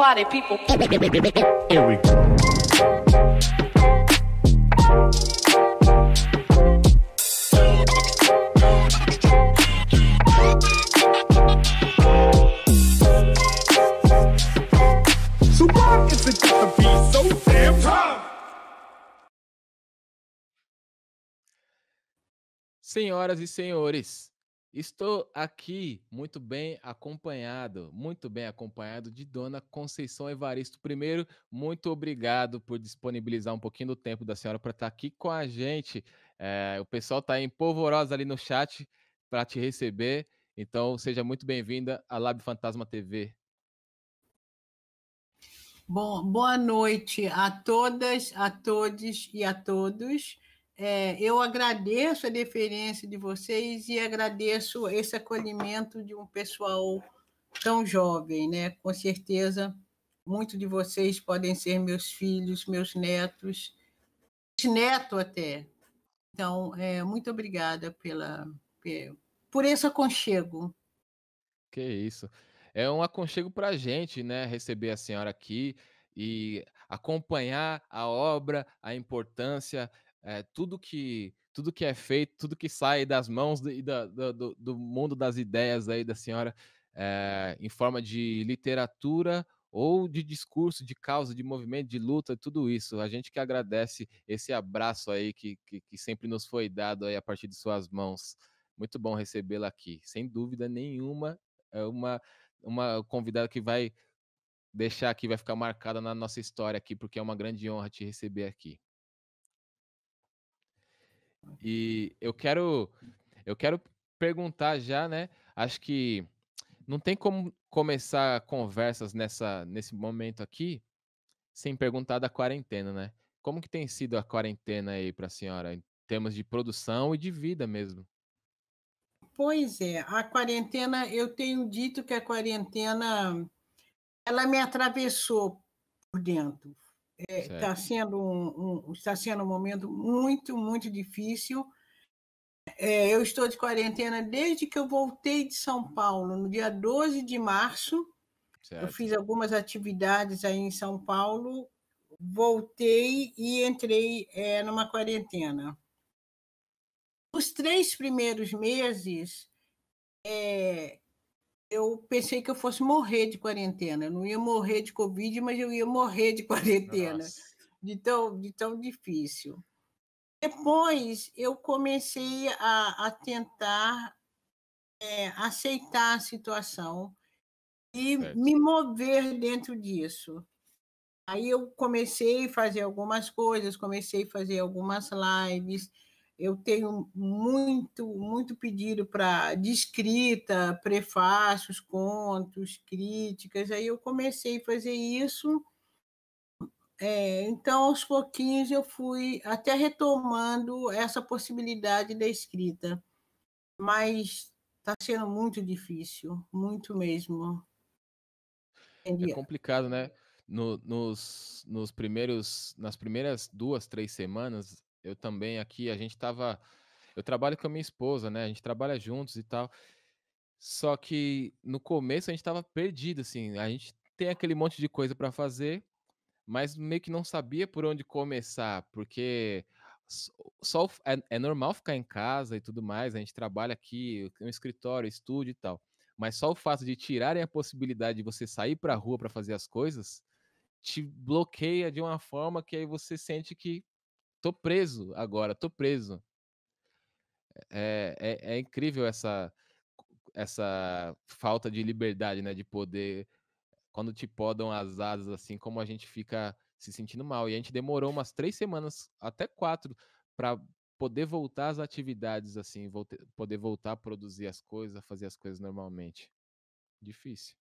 party people. Here we go. be Senhoras e senhores, Estou aqui muito bem acompanhado, muito bem acompanhado de Dona Conceição Evaristo. Primeiro, muito obrigado por disponibilizar um pouquinho do tempo da senhora para estar tá aqui com a gente. É, o pessoal está em polvorosa ali no chat para te receber. Então, seja muito bem-vinda à Lab Fantasma TV. Bom, boa noite a todas, a todos e a todos. É, eu agradeço a deferência de vocês e agradeço esse acolhimento de um pessoal tão jovem, né? Com certeza, muitos de vocês podem ser meus filhos, meus netos, neto até. Então, é, muito obrigada pela, por esse aconchego. Que isso. É um aconchego para a gente, né? Receber a senhora aqui e acompanhar a obra, a importância é, tudo que tudo que é feito, tudo que sai das mãos e do, do, do, mundo das ideias aí da senhora é, em forma de literatura ou de discurso, de causa, de movimento, de luta, tudo isso. A gente que agradece esse abraço aí que, que, que sempre nos foi dado aí a partir de suas mãos. Muito bom recebê-la aqui. Sem dúvida nenhuma, é uma, uma convidada que vai deixar aqui, vai ficar marcada na nossa história aqui, porque é uma grande honra te receber aqui. E eu quero, eu quero perguntar já, né? Acho que não tem como começar conversas nessa, nesse momento aqui sem perguntar da quarentena, né? Como que tem sido a quarentena aí para a senhora em termos de produção e de vida mesmo? Pois é, a quarentena, eu tenho dito que a quarentena ela me atravessou por dentro está é, é, sendo um, um, está sendo um momento muito muito difícil. É, eu estou de quarentena desde que eu voltei de São Paulo no dia 12 de março. Certo. Eu fiz algumas atividades aí em São Paulo, voltei e entrei é, numa quarentena. Os três primeiros meses é, eu pensei que eu fosse morrer de quarentena. Eu não ia morrer de Covid, mas eu ia morrer de quarentena. De tão, de tão difícil. Depois eu comecei a, a tentar é, aceitar a situação e certo. me mover dentro disso. Aí eu comecei a fazer algumas coisas, comecei a fazer algumas lives, eu tenho muito, muito pedido para de escrita, prefácios, contos, críticas. Aí eu comecei a fazer isso. É, então, aos pouquinhos, eu fui até retomando essa possibilidade da escrita. Mas está sendo muito difícil, muito mesmo. É Entendi. É complicado, né? No, nos, nos primeiros, nas primeiras duas, três semanas, eu também aqui, a gente tava. Eu trabalho com a minha esposa, né? A gente trabalha juntos e tal. Só que no começo a gente tava perdido, assim. A gente tem aquele monte de coisa para fazer, mas meio que não sabia por onde começar, porque só é, é, normal ficar em casa e tudo mais. A gente trabalha aqui, tem um escritório, estúdio e tal. Mas só o fato de tirarem a possibilidade de você sair para a rua para fazer as coisas te bloqueia de uma forma que aí você sente que tô preso agora, tô preso. É, é, é, incrível essa, essa falta de liberdade, né? De poder. Quando te podam as asas, assim, como a gente fica se sentindo mal. E a gente demorou umas três semanas, até quatro, para poder voltar às atividades, assim, volte, poder voltar a produzir as coisas, a fazer as coisas normalmente. Difícil.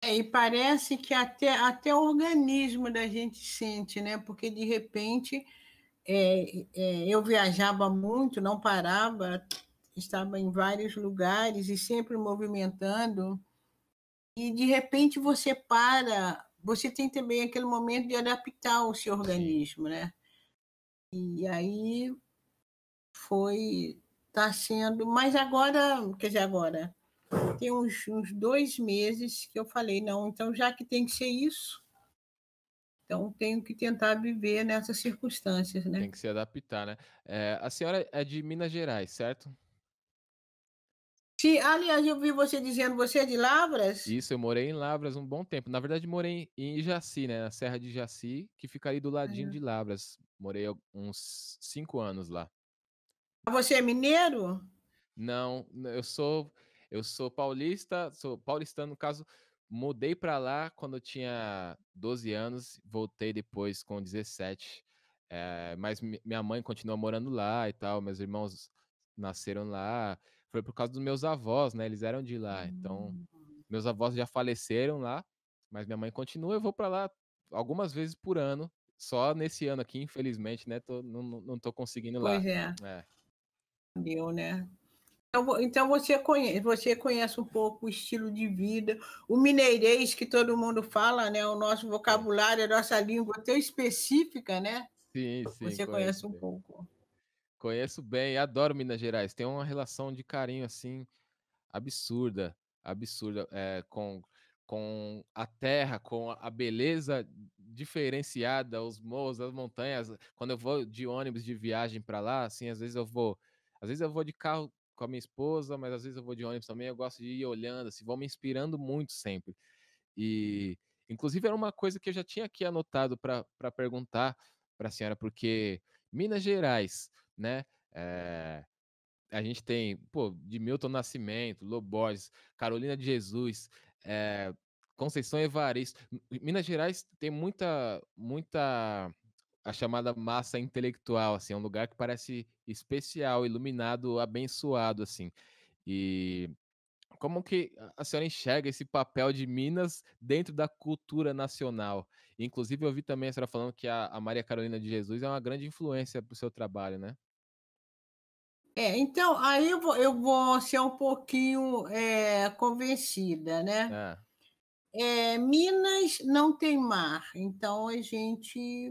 É, e parece que até, até o organismo da gente sente, né? Porque de repente é, é, eu viajava muito, não parava, estava em vários lugares e sempre movimentando. E de repente você para, você tem também aquele momento de adaptar o seu organismo, né? E aí foi, tá sendo, mas agora, quer dizer, agora tem uns, uns dois meses que eu falei, não, então já que tem que ser isso, então tenho que tentar viver nessas circunstâncias, né? Tem que se adaptar, né? É, a senhora é de Minas Gerais, certo? Sim, aliás, eu vi você dizendo, você é de Lavras? Isso, eu morei em Lavras um bom tempo. Na verdade, morei em Jaci, né? Na Serra de Jaci, que fica ali do ladinho de Lavras. Morei uns cinco anos lá. Você é mineiro? Não, eu sou eu sou paulista, sou paulistano, no caso, mudei para lá quando eu tinha 12 anos, voltei depois com 17. É, eh, mas minha mãe continua morando lá e tal, meus irmãos nasceram lá. Foi por causa dos meus avós, né? Eles eram de lá. Então, hum. meus avós já faleceram lá, mas minha mãe continua. Eu vou para lá algumas vezes por ano. Só nesse ano aqui, infelizmente, né? Tô, não, não tô conseguindo lá. Pois é. é. Meu, né? Então, então, você, conhece, você conhece um pouco o estilo de vida, o mineirês que todo mundo fala, né? O nosso vocabulário, a nossa língua tão específica, né? Sim, sim. Você conhece um pouco. Conheço bem, adoro Minas Gerais. Tem uma relação de carinho assim absurda, absurda é, com com a terra, com a beleza diferenciada, os morros, as montanhas. Quando eu vou de ônibus de viagem para lá, assim, às vezes eu vou, às vezes eu vou de carro com a minha esposa, mas às vezes eu vou de ônibus também. Eu gosto de ir olhando, assim, vão me inspirando muito sempre. Uhum. E, inclusive, era uma coisa que eu já tinha aqui anotado para perguntar para a senhora, porque Minas Gerais, né? É, a gente tem, pô, de Milton Nascimento, Loborges, Carolina de Jesus, é, Conceição Evaristo. Minas Gerais tem muita, muita a chamada massa intelectual, assim, é um lugar que parece especial, iluminado, abençoado, assim. E como que a senhora enxerga esse papel de Minas dentro da cultura nacional? Inclusive, eu vi também a senhora falando que a, a Maria Carolina de Jesus é uma grande influência para o seu trabalho, né? É, então, aí eu vou, eu vou ser um pouquinho é, convencida, né? Ah. É, Minas não tem mar, então a gente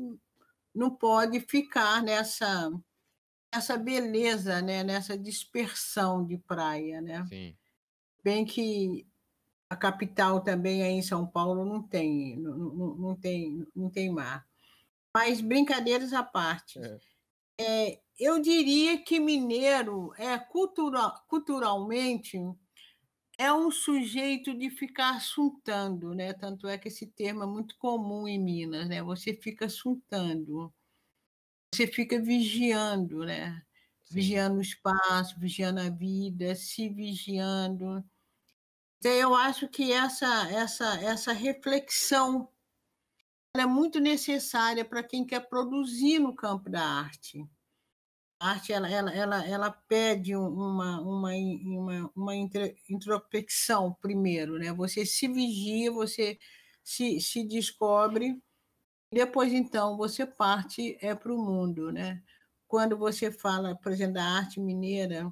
não pode ficar nessa essa beleza, né? Nessa dispersão de praia, né? Sim. Bem que a capital também aí em São Paulo não tem, não, não, não tem, não tem mar. Mas brincadeiras à parte, é. É, eu diria que mineiro é cultural, culturalmente é um sujeito de ficar assuntando, né? Tanto é que esse termo é muito comum em Minas, né? Você fica assuntando, você fica vigiando, né? Sim. Vigiando o espaço, vigiando a vida, se vigiando. Então, eu acho que essa, essa, essa reflexão é muito necessária para quem quer produzir no campo da arte arte ela, ela, ela, ela pede uma, uma, uma, uma introspecção primeiro, né? Você se vigia, você se, se descobre, depois então você parte é para o mundo, né? Quando você fala, por exemplo, da arte mineira,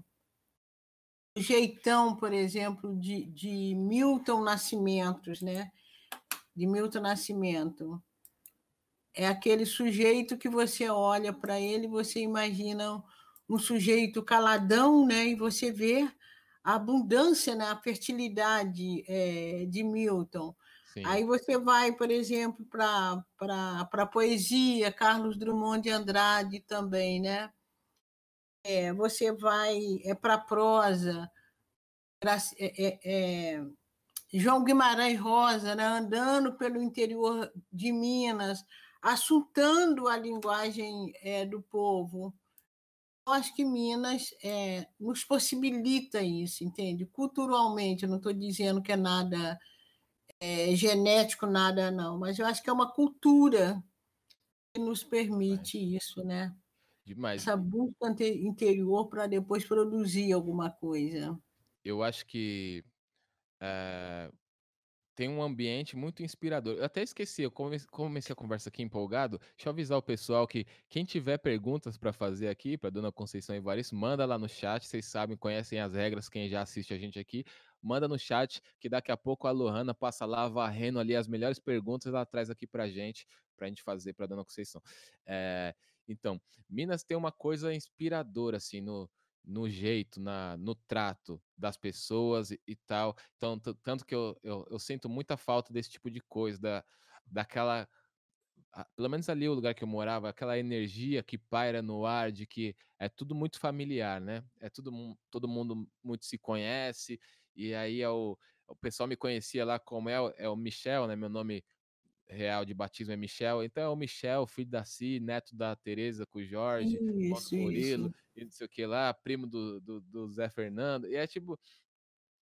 o jeitão, por exemplo, de, de Milton Nascimento né? De Milton Nascimento é aquele sujeito que você olha para ele, você imagina um sujeito caladão, né? E você vê a abundância, né? a fertilidade é, de Milton. Sim. Aí você vai, por exemplo, para a poesia, Carlos Drummond de Andrade também, né? É, você vai é para prosa, pra, é, é, é, João Guimarães Rosa, né? andando pelo interior de Minas, assultando a linguagem é, do povo. Eu acho que Minas é, nos possibilita isso, entende? Culturalmente, eu não estou dizendo que é nada é, genético, nada não, mas eu acho que é uma cultura que nos permite Demais. isso, né? Demais. Essa busca interior para depois produzir alguma coisa. Eu acho que é, tem um ambiente muito inspirador. Eu até esqueci, eu comecei a conversa aqui empolgado. Deixa eu avisar o pessoal que quem tiver perguntas para fazer aqui para Dona Conceição Evaristo, manda lá no chat. Vocês sabem, conhecem as regras, quem já assiste a gente aqui, manda no chat que daqui a pouco a Lohana passa lá varrendo ali as melhores perguntas ela traz aqui para gente, para a gente fazer para Dona Conceição. É, então, Minas tem uma coisa inspiradora assim no no jeito, na, no trato das pessoas e, e tal. Então, tanto que eu, eu, eu, sinto muita falta desse tipo de coisa, da, daquela. pelo menos ali o lugar que eu morava, aquela energia que paira no ar de que é tudo muito familiar, né? É tudo, todo mundo muito se conhece, e aí é o, o pessoal me conhecia lá como é, é o Michel, né? Meu nome real de batismo é Michel, então é o Michel, filho da Si, neto da Tereza com o Jorge, isso, Murilo, e não sei o que lá, primo do, do, do Zé Fernando, e é tipo,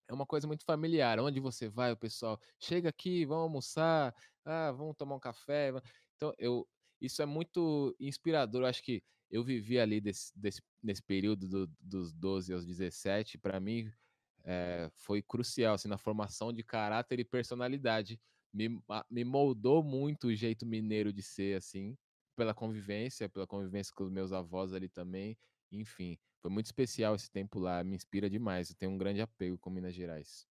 é uma coisa muito familiar, onde você vai, o pessoal, chega aqui, vamos almoçar, ah, vamos tomar um café, então eu, isso é muito inspirador, eu acho que eu vivi ali desse, desse, nesse período do, dos 12 aos 17, para mim é, foi crucial, assim, na formação de caráter e personalidade, me, ah, me moldou muito o jeito mineiro de ser, assim, pela convivência, pela convivência com os meus avós ali também. Enfim, foi muito especial esse tempo lá, me inspira demais. Eu tenho um grande apego com Minas Gerais.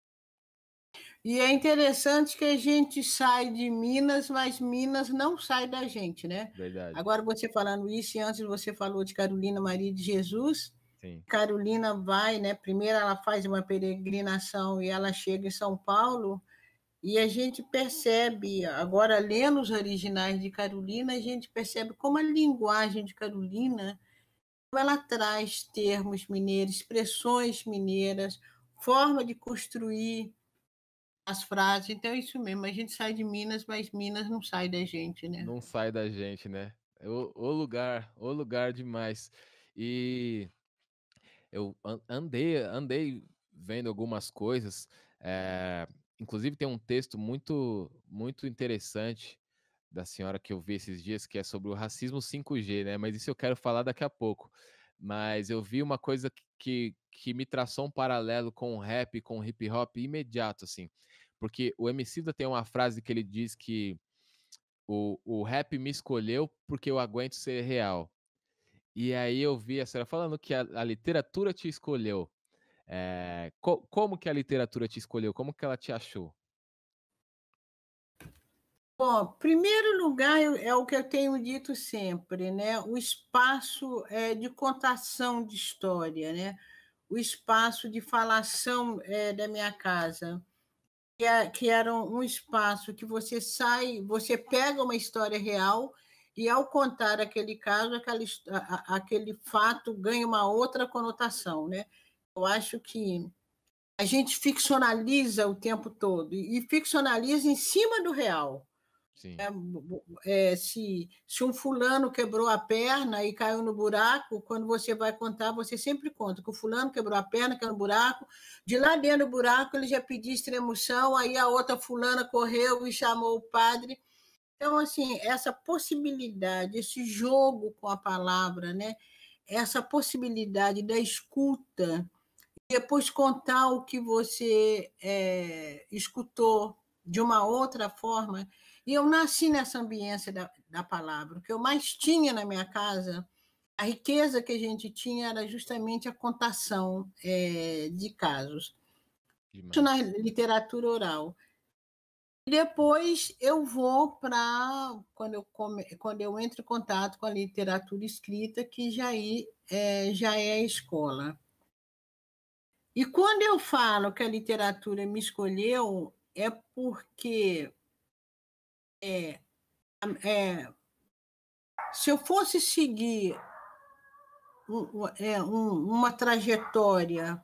E é interessante que a gente sai de Minas, mas Minas não sai da gente, né? Verdade. Agora você falando isso, e antes você falou de Carolina Maria de Jesus. Sim. Carolina vai, né? Primeiro ela faz uma peregrinação e ela chega em São Paulo e a gente percebe, agora lendo os originais de Carolina, a gente percebe como a linguagem de Carolina ela traz termos mineiros, expressões mineiras, forma de construir as frases. Então é isso mesmo, a gente sai de Minas, mas Minas não sai da gente, né? Não sai da gente, né? É o, o lugar, o lugar demais. E eu andei, andei vendo algumas coisas. É Inclusive, tem um texto muito, muito interessante da senhora que eu vi esses dias, que é sobre o racismo 5G, né? Mas isso eu quero falar daqui a pouco. Mas eu vi uma coisa que, que, me traçou um paralelo com o rap, com o hip hop imediato, assim. Porque o Emicida tem uma frase que ele diz que o, o rap me escolheu porque eu aguento ser real. E aí eu vi a senhora falando que a, a literatura te escolheu. É, co como que a literatura te escolheu? Como que ela te achou? Bom, primeiro lugar é o que eu tenho dito sempre, né? O espaço é, de contação de história, né? O espaço de falação é, da minha casa, que, é, que era um espaço que você sai, você pega uma história real e ao contar aquele caso, aquele fato ganha uma outra conotação, né? Eu acho que a gente ficcionaliza o tempo todo e ficcionaliza em cima do real. É, é, se, se um fulano quebrou a perna e caiu no buraco, quando você vai contar, você sempre conta que o fulano quebrou a perna, caiu no buraco, de lá dentro do buraco ele já pediu extremoção, aí a outra fulana correu e chamou o padre. Então, assim, essa possibilidade, esse jogo com a palavra, né? essa possibilidade da escuta, depois contar o que você é, escutou de uma outra forma. E eu nasci nessa ambiência da, da palavra. O que eu mais tinha na minha casa, a riqueza que a gente tinha era justamente a contação é, de casos. Isso na literatura oral. Depois eu vou para quando eu come, quando eu entro em contato com a literatura escrita que já é, já é a escola. E quando eu falo que a literatura me escolheu, é porque é, é, se eu fosse seguir um, um, é, uma trajetória,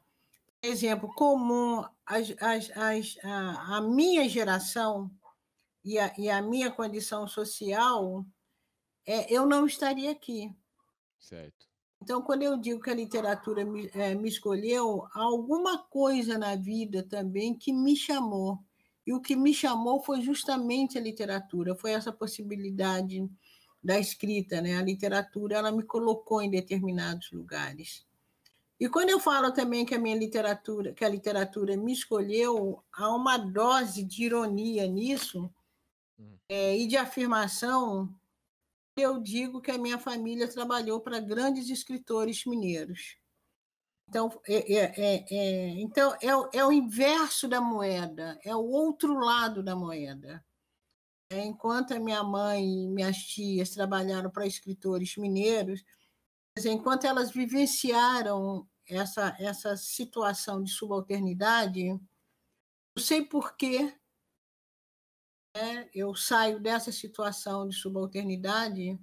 por exemplo, comum as, as, as, a, a, minha geração e a, e a minha condição social, é, eu não estaria aqui. Certo. Então, quando eu digo que a literatura me, é, me escolheu, há alguma coisa na vida também que me chamou. E o que me chamou foi justamente a literatura, foi essa possibilidade da escrita, né? A literatura, ela me colocou em determinados lugares. E quando eu falo também que a minha literatura, que a literatura me escolheu, há uma dose de ironia nisso hum. é, e de afirmação eu digo que a minha família trabalhou para grandes escritores mineiros. Então, é, é, é, é então é, é, o inverso da moeda, é o outro lado da moeda. É, enquanto a minha mãe e minhas tias trabalharam para escritores mineiros, enquanto elas vivenciaram essa, essa situação de subalternidade, não sei por que né, eu saio dessa situação de subalternidade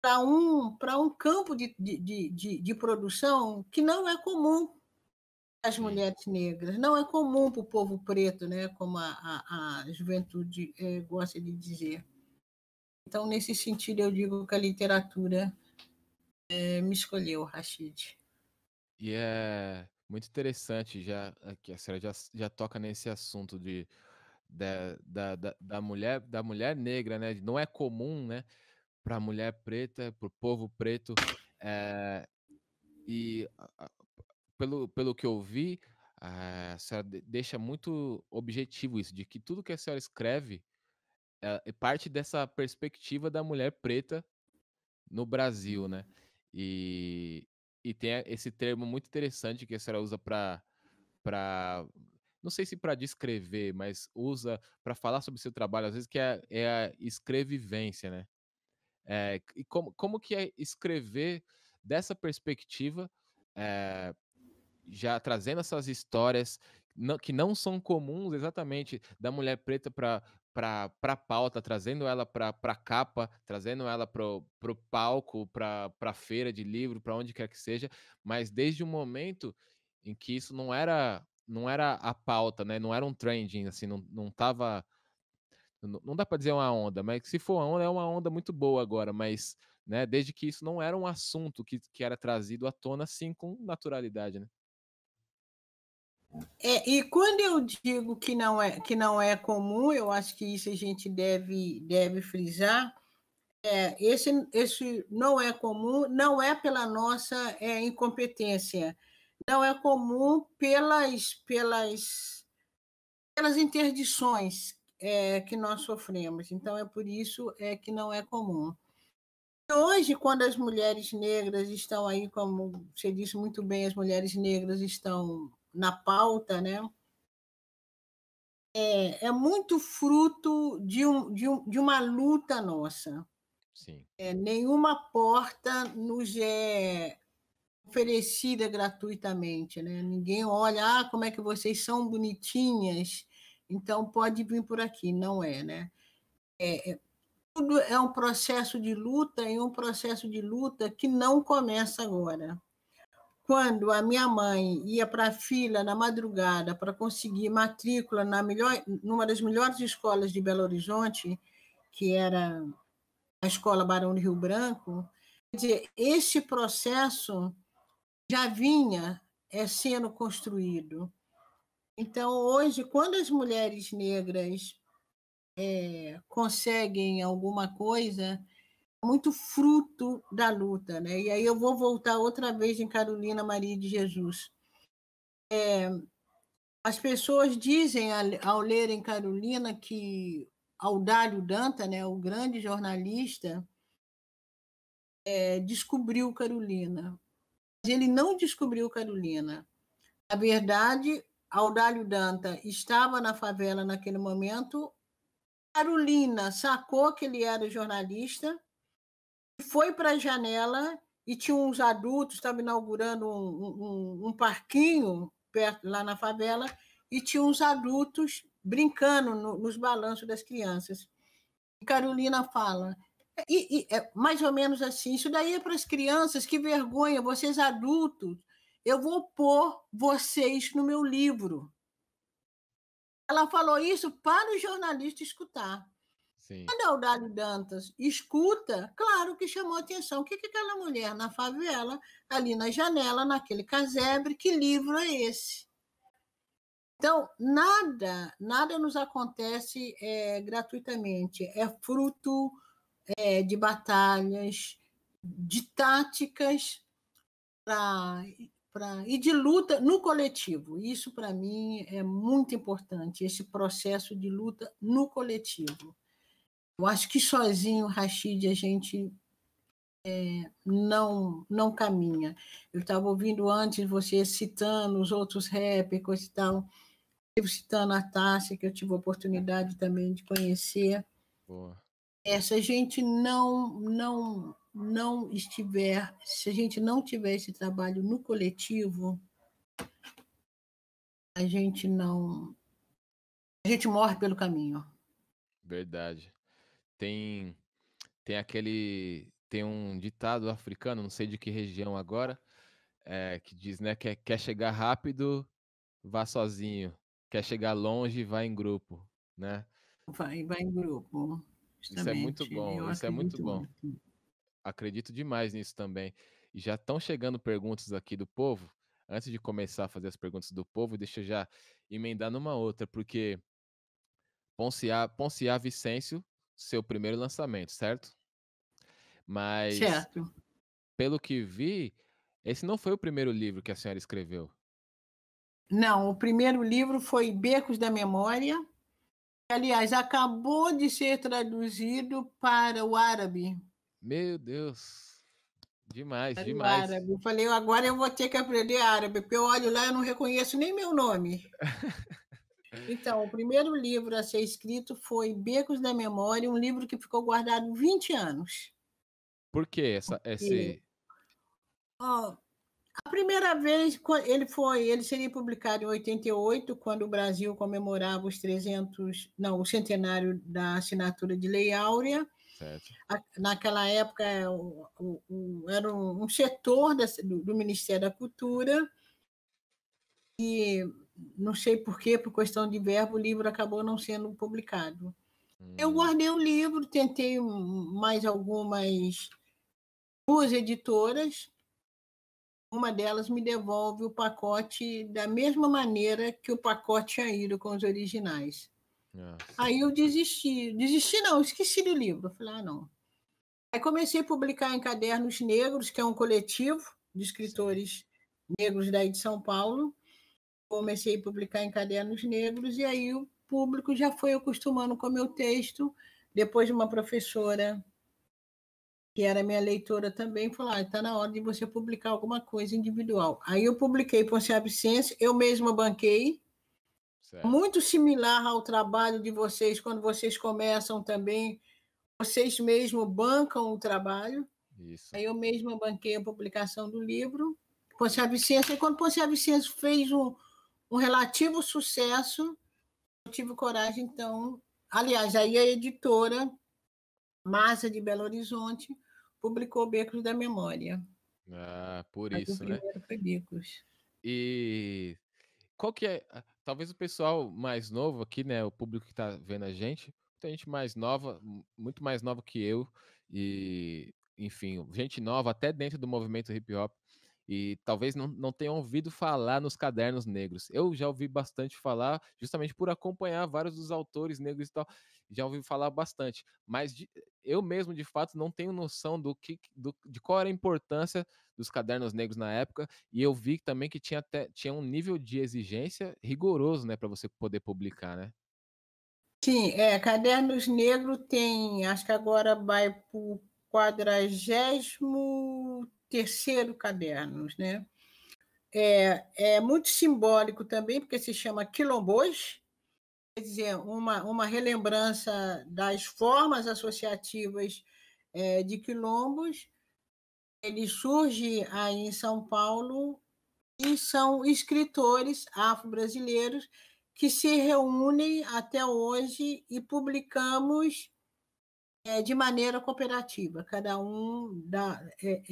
para um, um campo de, de, de, de, produção que não é comum às mulheres negras, não é comum para o povo preto, né, como a, a, a juventude é, gosta de dizer. Então, nesse sentido, eu digo que a literatura é, me escolheu, Rashid. E é muito interessante já que a senhora já, já toca nesse assunto de da, da, da, mulher da mulher negra, né? Não é comum, né? Para a mulher preta, para o povo preto. É, e pelo, pelo que eu vi, eh, a senhora deixa muito objetivo isso, de que tudo que a senhora escreve eh, é parte dessa perspectiva da mulher preta no Brasil, né? Uhum. E, e tem esse termo muito interessante que a senhora usa para não sei se para descrever, mas usa para falar sobre seu trabalho, às vezes que é, é a escrevivência, né? É, e como, como que é escrever dessa perspectiva, é, já trazendo essas histórias não, que não são comuns exatamente da mulher preta para para a pauta, trazendo ela para a capa, trazendo ela para o palco, para a feira de livro, para onde quer que seja, mas desde o momento em que isso não era não era a pauta, né? Não era um trending, assim, não, não tava. Não, não dá para dizer uma onda, mas se for uma onda, é uma onda muito boa agora, mas né, desde que isso não era um assunto que, que era trazido à tona assim com naturalidade, né? É, e quando eu digo que não é que não é comum, eu acho que isso a gente deve deve frisar. É, esse, esse não é comum, não é pela nossa é, incompetência, não é comum pelas, pelas, pelas interdições é, que nós sofremos. Então, é por isso é, que não é comum. hoje, quando as mulheres negras estão aí, como você disse muito bem, as mulheres negras estão na pauta, né? É, é muito fruto de, um, de, um, de uma luta nossa. Sim. É, nenhuma porta nos é oferecida gratuitamente, né? Ninguém olha, ah, como é que vocês são bonitinhas, então pode vir por aqui, não é, né? É, é tudo é um processo de luta e um processo de luta que não começa agora. Quando a minha mãe ia para a fila na madrugada para conseguir matrícula na melhor, numa das melhores escolas de Belo Horizonte, que era a Escola Barão de Rio Branco, quer dizer, esse processo já vinha é, sendo construído. Então, hoje, quando as mulheres negras é, conseguem alguma coisa, é muito fruto da luta. Né? E aí eu vou voltar outra vez em Carolina Maria de Jesus. É, as pessoas dizem, ao lerem Carolina, que Audálio Danta, né, o grande jornalista, é, descobriu Carolina ele não descobriu Carolina. Na verdade, Audálio Danta estava na favela naquele momento. Carolina sacou que ele era jornalista, foi para a janela e tinha uns adultos, estava inaugurando um, um, um parquinho perto, lá na favela, e tinha uns adultos brincando no, nos balanços das crianças. E Carolina fala: e, e, é mais ou menos assim. Isso daí é para as crianças, que vergonha, vocês adultos. Eu vou pôr vocês no meu livro. Ela falou isso para o jornalista escutar. Sim. Quando a Aldade Dantas escuta, claro que chamou atenção. O que, que aquela mulher na favela, ali na janela, naquele casebre, que livro é esse? Então, nada, nada nos acontece é, gratuitamente. É fruto é, de batalhas, de táticas pra, pra, e de luta no coletivo. Isso, para mim, é muito importante, esse processo de luta no coletivo. Eu acho que sozinho, Rashid, a gente é, não não caminha. Eu estava ouvindo antes você citando os outros rappers e tal, eu citando a Tássia, que eu tive a oportunidade também de conhecer. Boa. É, se a gente não não não estiver, se a gente não tiver esse trabalho no coletivo, a gente não a gente morre pelo caminho. Verdade. Tem tem aquele tem um ditado africano, não sei de que região agora, é, que diz, né, que quer chegar rápido, vá sozinho. Quer chegar longe, vá em grupo, né? Vai, vai em grupo. Isso é muito bom, isso é muito bom. Muito. Acredito demais nisso também. E já estão chegando perguntas aqui do povo. Antes de começar a fazer as perguntas do povo, deixa eu já emendar numa outra, porque Ponciá, Ponciá Vicêncio, seu primeiro lançamento, certo? Mas, certo. pelo que vi, esse não foi o primeiro livro que a senhora escreveu. Não, o primeiro livro foi Becos da Memória, Aliás, acabou de ser traduzido para o árabe. Meu Deus. Demais, para demais. Árabe. Eu falei, agora eu vou ter que aprender árabe, porque eu olho lá e não reconheço nem meu nome. então, o primeiro livro a ser escrito foi Becos da Memória, um livro que ficou guardado 20 anos. Por que essa, porque... esse. Oh, a primeira vez ele foi, ele seria publicado em 88, quando o Brasil comemorava os 300, não, o centenário da assinatura de Lei Áurea. Certo. Naquela época é, era um setor do Ministério da Cultura e não sei porquê, por questão de verbo, o livro acabou não sendo publicado. Hum. Eu guardei o livro, tentei mais algumas duas editoras, uma delas me devolve o pacote da mesma maneira que o pacote tinha ido com os originais. Nossa. Aí eu desisti, desisti não, esqueci do livro. Eu falei, ah, não. Aí comecei a publicar em Cadernos Negros, que é um coletivo de escritores negros daí de São Paulo. Comecei a publicar em Cadernos Negros, e aí o público já foi acostumando com o meu texto, depois de uma professora que era minha leitora também, falou: ah, está na hora de você publicar alguma coisa individual. Aí eu publiquei Ponceab Ciência, eu mesma banquei. Certo. Muito similar ao trabalho de vocês, quando vocês começam também, vocês mesmo bancam o trabalho. Isso. Aí eu mesma banquei a publicação do livro. Ponceab Ciência, e quando Ponceab Ciência fez um, um relativo sucesso, eu tive coragem, então. Aliás, aí a editora Massa de Belo Horizonte publicou Becos da Memória. Ah, por Mas isso, né? Becos. E qual que é? Ah, talvez o pessoal mais novo aqui, né? O público que está vendo a gente, tem gente mais nova, muito mais nova que eu e, enfim, gente nova até dentro do movimento hip hop e talvez não, não tenham ouvido falar nos cadernos negros. Eu já ouvi bastante falar, justamente por acompanhar vários dos autores negros e tal, já ouvi falar bastante, mas de, eu mesmo, de fato, não tenho noção do que, do, de qual era a importância dos cadernos negros na época, e eu vi também que tinha, até, tinha um nível de exigência rigoroso, né, para você poder publicar, né? Sim, é, Cadernos Negros tem, acho que agora vai para o quadragésimo terceiro Cadernos. Né? É, é muito simbólico também, porque se chama Quilombos, quer dizer, uma, uma relembrança das formas associativas é, de quilombos. Ele surge aí em São Paulo e são escritores afro-brasileiros que se reúnem até hoje e publicamos é, de maneira cooperativa. Cada um dá, é,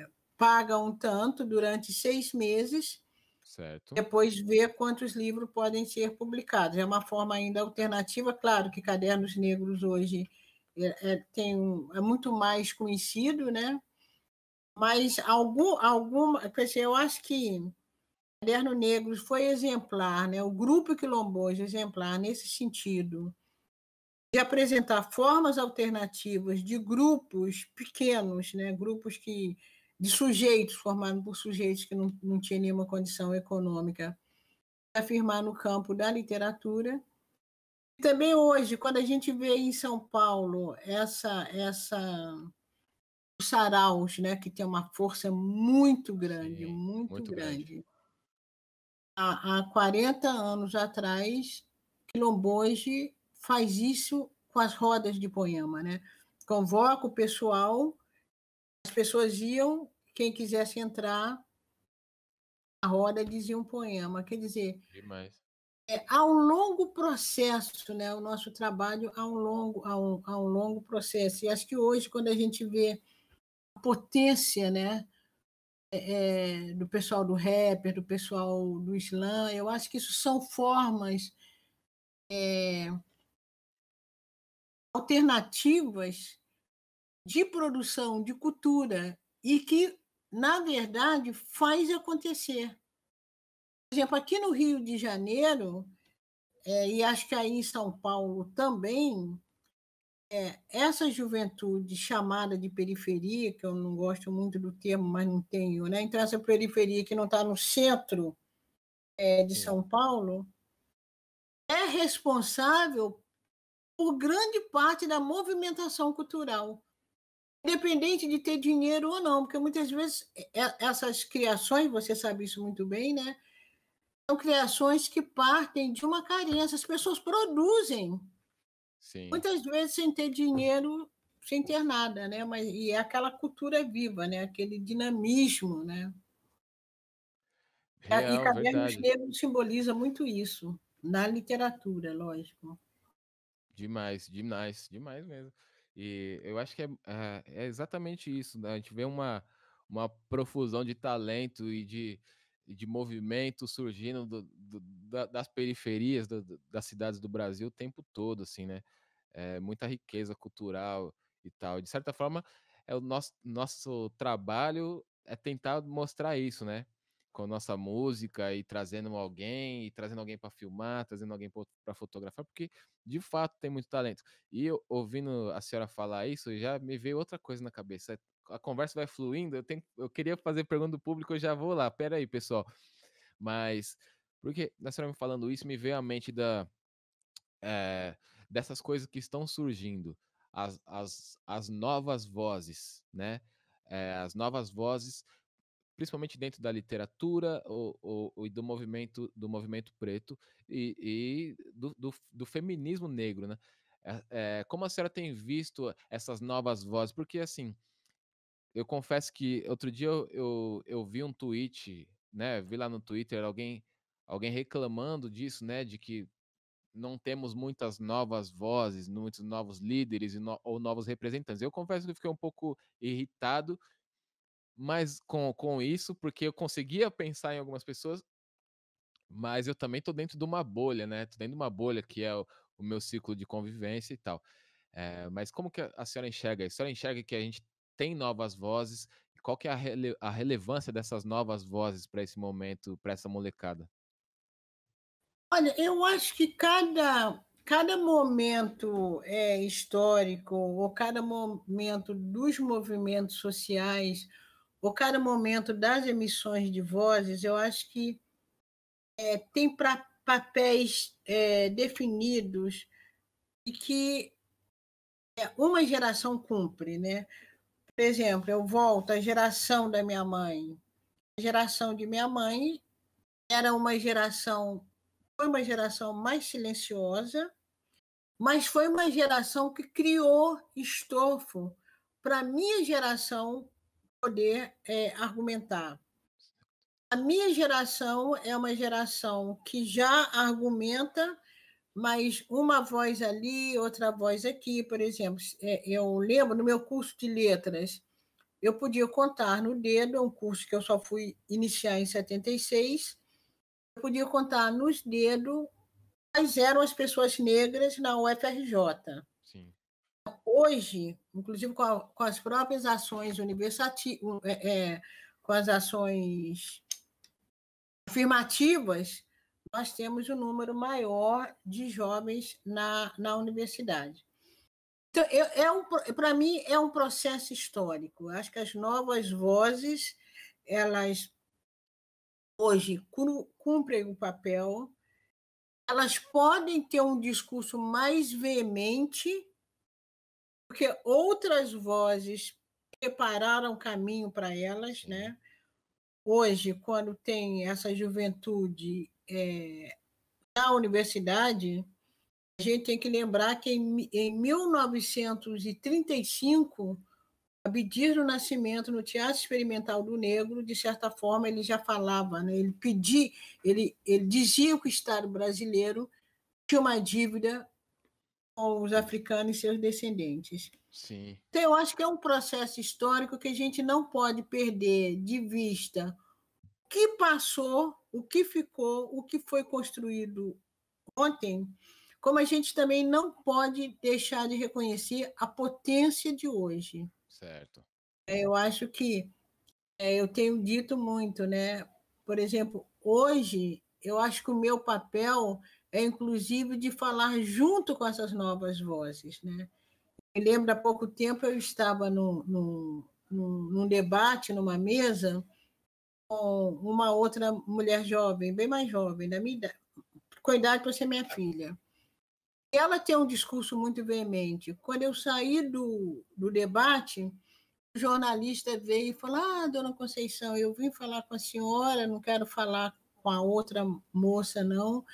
é, paga um tanto durante seis meses. Certo. Depois ver quantos livros podem ser publicados. É uma forma ainda alternativa, claro que Cadernos Negros hoje é, é, tem, é muito mais conhecido, né? Mas algum, alguma, eu acho que Caderno Negros foi exemplar, né? O grupo quilombojo exemplar nesse sentido de apresentar formas alternativas de grupos pequenos, né, grupos que de sujeitos formados por sujeitos que não, não tinham nenhuma condição econômica, afirmar no campo da literatura. E também hoje, quando a gente vê em São Paulo essa essa os saraus, né, que tem uma força muito grande, Sim, muito, muito, grande. grande. Há, há 40 anos atrás, quilomboje faz isso com as rodas de poema, né? Convoca o pessoal, as pessoas iam, quem quisesse entrar, a roda dizia um poema. Quer dizer, Demais. É, há um longo processo, né? O nosso trabalho há um longo, há um, há um longo processo. E acho que hoje, quando a gente vê a potência, né? É, é do pessoal do rapper, do pessoal do slam, eu acho que isso são formas é, alternativas de produção de cultura e que, na verdade, faz acontecer. Por exemplo, aqui no Rio de Janeiro, é, e acho que aí em São Paulo também, é, essa juventude chamada de periferia, que eu não gosto muito do termo, mas não tenho, né? Então, essa periferia que não está no centro é, de é. São Paulo, é responsável por grande parte da movimentação cultural. Independente de ter dinheiro ou não, porque muitas vezes essas criações, você sabe isso muito bem, né? São criações que partem de uma carência. As pessoas produzem. Sim. Muitas vezes sem ter dinheiro, sem ter nada, né? Mas, e é aquela cultura viva, né? Aquele dinamismo, né? Real, e Cadernos Negros simboliza muito isso, na literatura, lógico. Demais, demais, demais mesmo. E eu acho que é, ah, é, exatamente isso, né? A gente vê uma, uma profusão de talento e de, de movimento surgindo do, do, das periferias do, das cidades do Brasil o tempo todo, assim, né? É, muita riqueza cultural e tal. De certa forma, é o nosso, nosso trabalho é tentar mostrar isso, né? com nossa música e trazendo alguém, e trazendo alguém para filmar, trazendo alguém para fotografar, porque de fato tem muito talento. E eu, ouvindo a senhora falar isso, já me veio outra coisa na cabeça. A conversa vai fluindo, eu, tenho, eu queria fazer pergunta do público, eu já vou lá. Pera aí, pessoal. Mas, porque a senhora me falando isso, me veio à mente da, é, dessas coisas que estão surgindo, as, as, as novas vozes, né? É, as novas vozes principalmente dentro da literatura ou, ou, do movimento do movimento preto e, e do, do, do, feminismo negro, né? É, é, como a senhora tem visto essas novas vozes? Porque assim, eu confesso que outro dia eu, eu, eu vi um tweet, né? Vi lá no Twitter alguém alguém reclamando disso, né? De que não temos muitas novas vozes, muitos novos líderes no, ou novos representantes. Eu confesso que eu fiquei um pouco irritado mas com, com isso, porque eu conseguia pensar em algumas pessoas, mas eu também tô dentro de uma bolha, né? Tô dentro de uma bolha que é o, o meu ciclo de convivência e tal. É, mas como que a senhora enxerga isso? A senhora enxerga que a gente tem novas vozes? Qual que é a, rele a relevância dessas novas vozes para esse momento, para essa molecada? Olha, eu acho que cada, cada momento é, histórico ou cada momento dos movimentos sociais ou cada momento das emissões de vozes, eu acho que é, tem pra, papéis é, definidos e que é, uma geração cumpre, né? Por exemplo, eu volto à geração da minha mãe. A geração de minha mãe era uma geração, foi uma geração mais silenciosa, mas foi uma geração que criou estofo para minha geração poder é, argumentar. A minha geração é uma geração que já argumenta, mas uma voz ali, outra voz aqui. Por exemplo, é, eu lembro no meu curso de letras, eu podia contar no dedo, é um curso que eu só fui iniciar em 76, eu podia contar nos dedos quais eram as pessoas negras na UFRJ hoje, inclusive com, a, com, as próprias ações universitárias, é, é, com as ações afirmativas, nós temos um número maior de jovens na, na universidade. Então, é, é um, para mim, é um processo histórico. Eu acho que as novas vozes, elas hoje cumprem o papel, elas podem ter um discurso mais veemente porque outras vozes prepararam caminho para elas, né? Hoje, quando tem essa juventude é, na universidade, a gente tem que lembrar que em, em 1935, Abdir do Nascimento, no Teatro Experimental do Negro, de certa forma, ele já falava, né? ele pedia, ele, ele dizia que o Estado brasileiro tinha uma dívida os africanos e seus descendentes. Sim. Então, eu acho que é um processo histórico que a gente não pode perder de vista o que passou, o que ficou, o que foi construído ontem, como a gente também não pode deixar de reconhecer a potência de hoje. Certo. É, eu acho que é, eu tenho dito muito, né? Por exemplo, hoje eu acho que o meu papel é inclusive de falar junto com essas novas vozes. Né? lembro, há pouco tempo, eu estava no, no, no, num debate, numa mesa, com uma outra mulher jovem, bem mais jovem, da minha idade, com a idade para ser é minha filha. ela tem um discurso muito veemente. Quando eu saí do, do debate, o jornalista veio e falou: Ah, dona Conceição, eu vim falar com a senhora, não quero falar com a outra moça, não,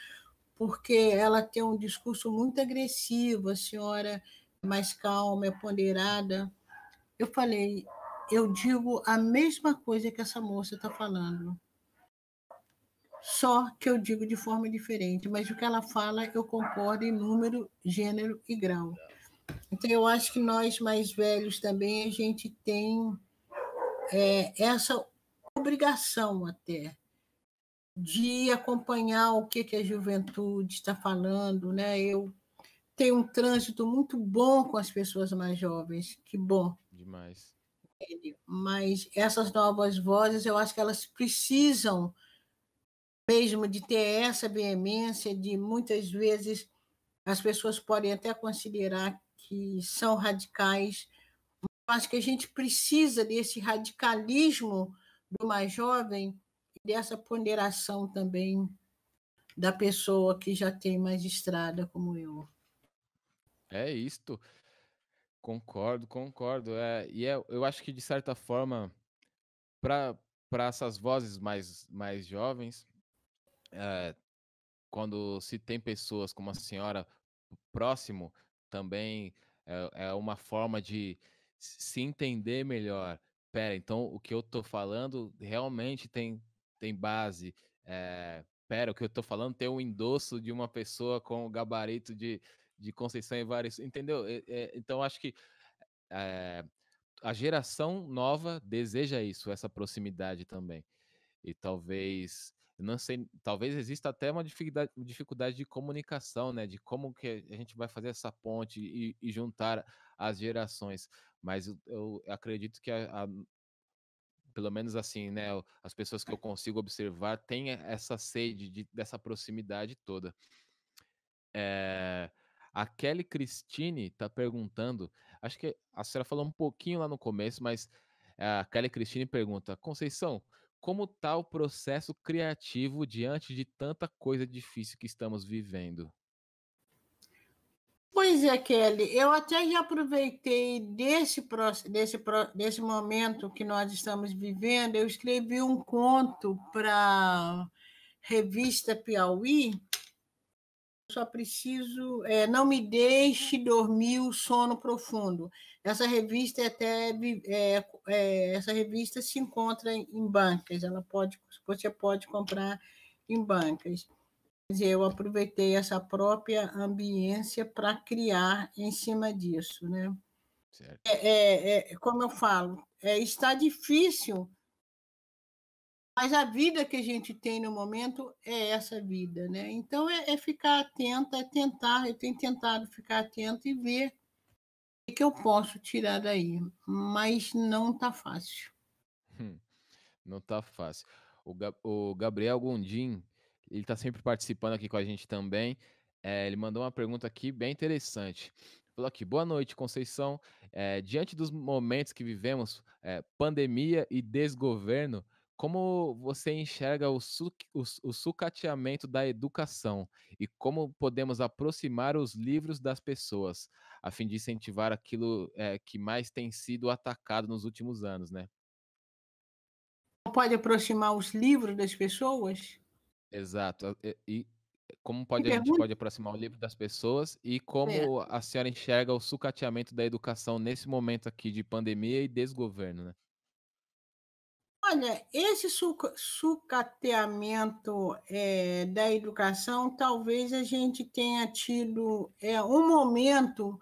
porque ela tem um discurso muito agressivo, a senhora é mais calma, é ponderada. Eu falei, eu digo a mesma coisa que essa moça está falando. Só que eu digo de forma diferente, mas o que ela fala eu concordo em número, gênero e grau. Então, eu acho que nós mais velhos também a gente tem é, essa obrigação até de acompanhar o que, que a juventude está falando, né? Eu tenho um trânsito muito bom com as pessoas mais jovens, que bom. Demais. Mas essas novas vozes, eu acho que elas precisam mesmo de ter essa veemência de muitas vezes as pessoas podem até considerar que são radicais, mas que a gente precisa desse radicalismo do mais jovem dessa ponderação também da pessoa que já tem mais estrada como eu. É isto. Concordo, concordo. É, e é, eu acho que, de certa forma, para essas vozes mais, mais jovens, é, quando se tem pessoas como a senhora próximo, também é, é uma forma de se entender melhor. Pera, então o que eu estou falando realmente tem, tem base. É, pera, o que eu estou falando tem um endosso de uma pessoa com o gabarito de, de Conceição e vários. Entendeu? É, é, então, acho que eh, a geração nova deseja isso, essa proximidade também. E talvez não sei, talvez exista até uma dificuldade, dificuldade de comunicação, né? De como que a gente vai fazer essa ponte e, e juntar as gerações. Mas eu, eu acredito que a, a, pelo menos assim, né? As pessoas que eu consigo observar têm essa sede de, dessa proximidade toda. É, a Kelly Cristine está perguntando, acho que a senhora falou um pouquinho lá no começo, mas a Kelly Cristine pergunta: Conceição, como está o processo criativo diante de tanta coisa difícil que estamos vivendo? Pois é, Kelly, eu até já aproveitei desse, desse, desse momento que nós estamos vivendo, eu escrevi um conto para revista Piauí, só preciso, é, não me deixe dormir o sono profundo. Essa revista é até é, é, essa revista se encontra em bancas, ela pode, você pode comprar em bancas eu aproveitei essa própria ambiência para criar em cima disso, né? É, é, é, como eu falo, é, está difícil, mas a vida que a gente tem no momento é essa vida, né? Então é, é ficar atenta, é tentar, eu tenho tentado ficar atento e ver o que eu posso tirar daí, mas não está fácil. Hum, não está fácil. O, Gabriel Gondim ele está sempre participando aqui com a gente também. É, ele mandou uma pergunta aqui bem interessante. Falou aqui, boa noite, Conceição. É, diante dos momentos que vivemos, é, pandemia e desgoverno, como você enxerga o, su o, o, sucateamento da educação e como podemos aproximar os livros das pessoas, a fim de incentivar aquilo que mais tem sido atacado nos últimos anos, né? Pode aproximar os livros das pessoas? Exato. E, como pode, a gente pode aproximar o livro das pessoas e como é. a senhora enxerga o sucateamento da educação nesse momento aqui de pandemia e desgoverno, né? Olha, esse sucateamento é, da educação, talvez a gente tenha tido é, um momento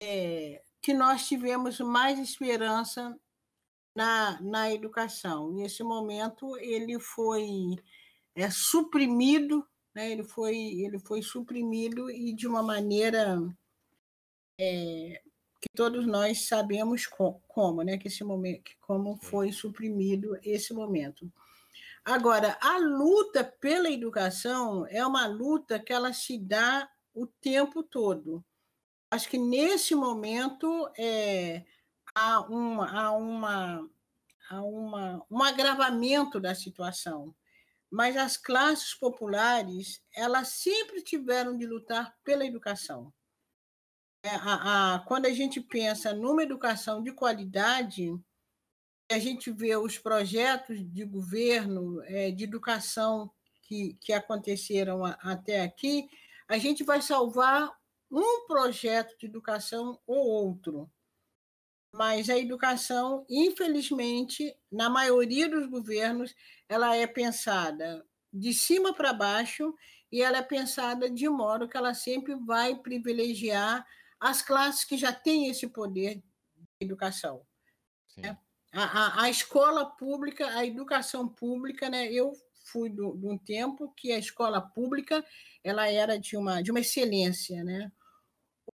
é, que nós tivemos mais esperança na, na educação. E esse momento ele foi é suprimido, né? ele, foi, ele foi suprimido e de uma maneira é, que todos nós sabemos como, como, né? que esse momento, como foi suprimido esse momento. Agora, a luta pela educação é uma luta que ela se dá o tempo todo. Acho que nesse momento é, há, uma, há, uma, há uma, um agravamento da situação mas as classes populares elas sempre tiveram de lutar pela educação. É, a, a, quando a gente pensa numa educação de qualidade, a gente vê os projetos de governo é, de educação que, que aconteceram a, até aqui, a gente vai salvar um projeto de educação ou outro mas a educação, infelizmente, na maioria dos governos, ela é pensada de cima para baixo e ela é pensada de modo que ela sempre vai privilegiar as classes que já têm esse poder de educação. Né? A, a, a, escola pública, a educação pública, né? eu fui de um tempo que a escola pública ela era de uma, de uma excelência, né?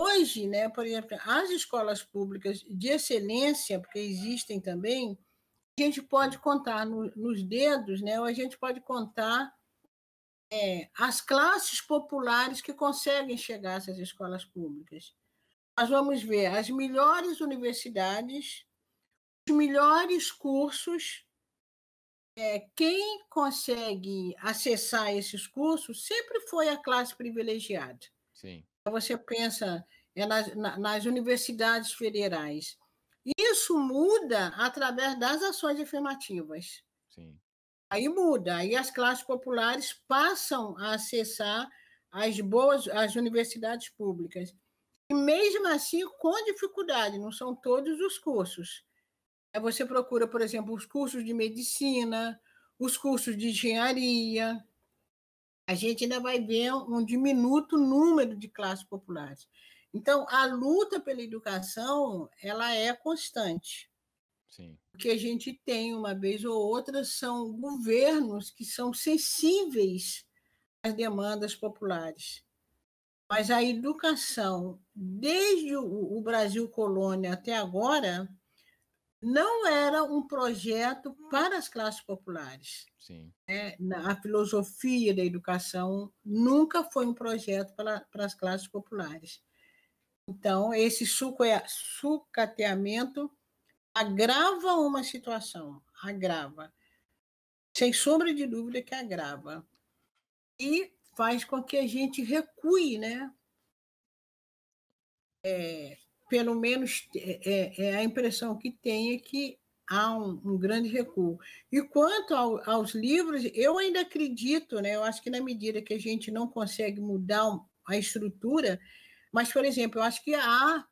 Hoje, né, por exemplo, as escolas públicas de excelência, porque existem também, a gente pode contar no, nos dedos, né, ou a gente pode contar é, as classes populares que conseguem chegar a essas escolas públicas. Nós vamos ver as melhores universidades, os melhores cursos. É, quem consegue acessar esses cursos sempre foi a classe privilegiada. Sim. Então, você pensa é nas, nas universidades federais. Isso muda através das ações afirmativas. Sim. Aí muda, aí as classes populares passam a acessar as boas, as universidades públicas. E mesmo assim, com dificuldade, não são todos os cursos. você procura, por exemplo, os cursos de medicina, os cursos de engenharia, a gente ainda vai ver um diminuto número de classes populares. Então, a luta pela educação, ela é constante. Sim. O que a gente tem, uma vez ou outra, são governos que são sensíveis às demandas populares. Mas a educação, desde o Brasil colônia até agora, não era um projeto uhum. para as classes populares. Sim. É, na, a filosofia da educação nunca foi um projeto para, para as classes populares. Então, esse é, sucateamento agrava uma situação, agrava. Sem sombra de dúvida que agrava. E faz com que a gente recue, né? É, pelo menos é, é, é, a impressão que tem é que há um, um grande recuo. E quanto ao, aos livros, eu ainda acredito, né? Eu acho que na medida que a gente não consegue mudar a estrutura, mas, por exemplo, eu acho que há.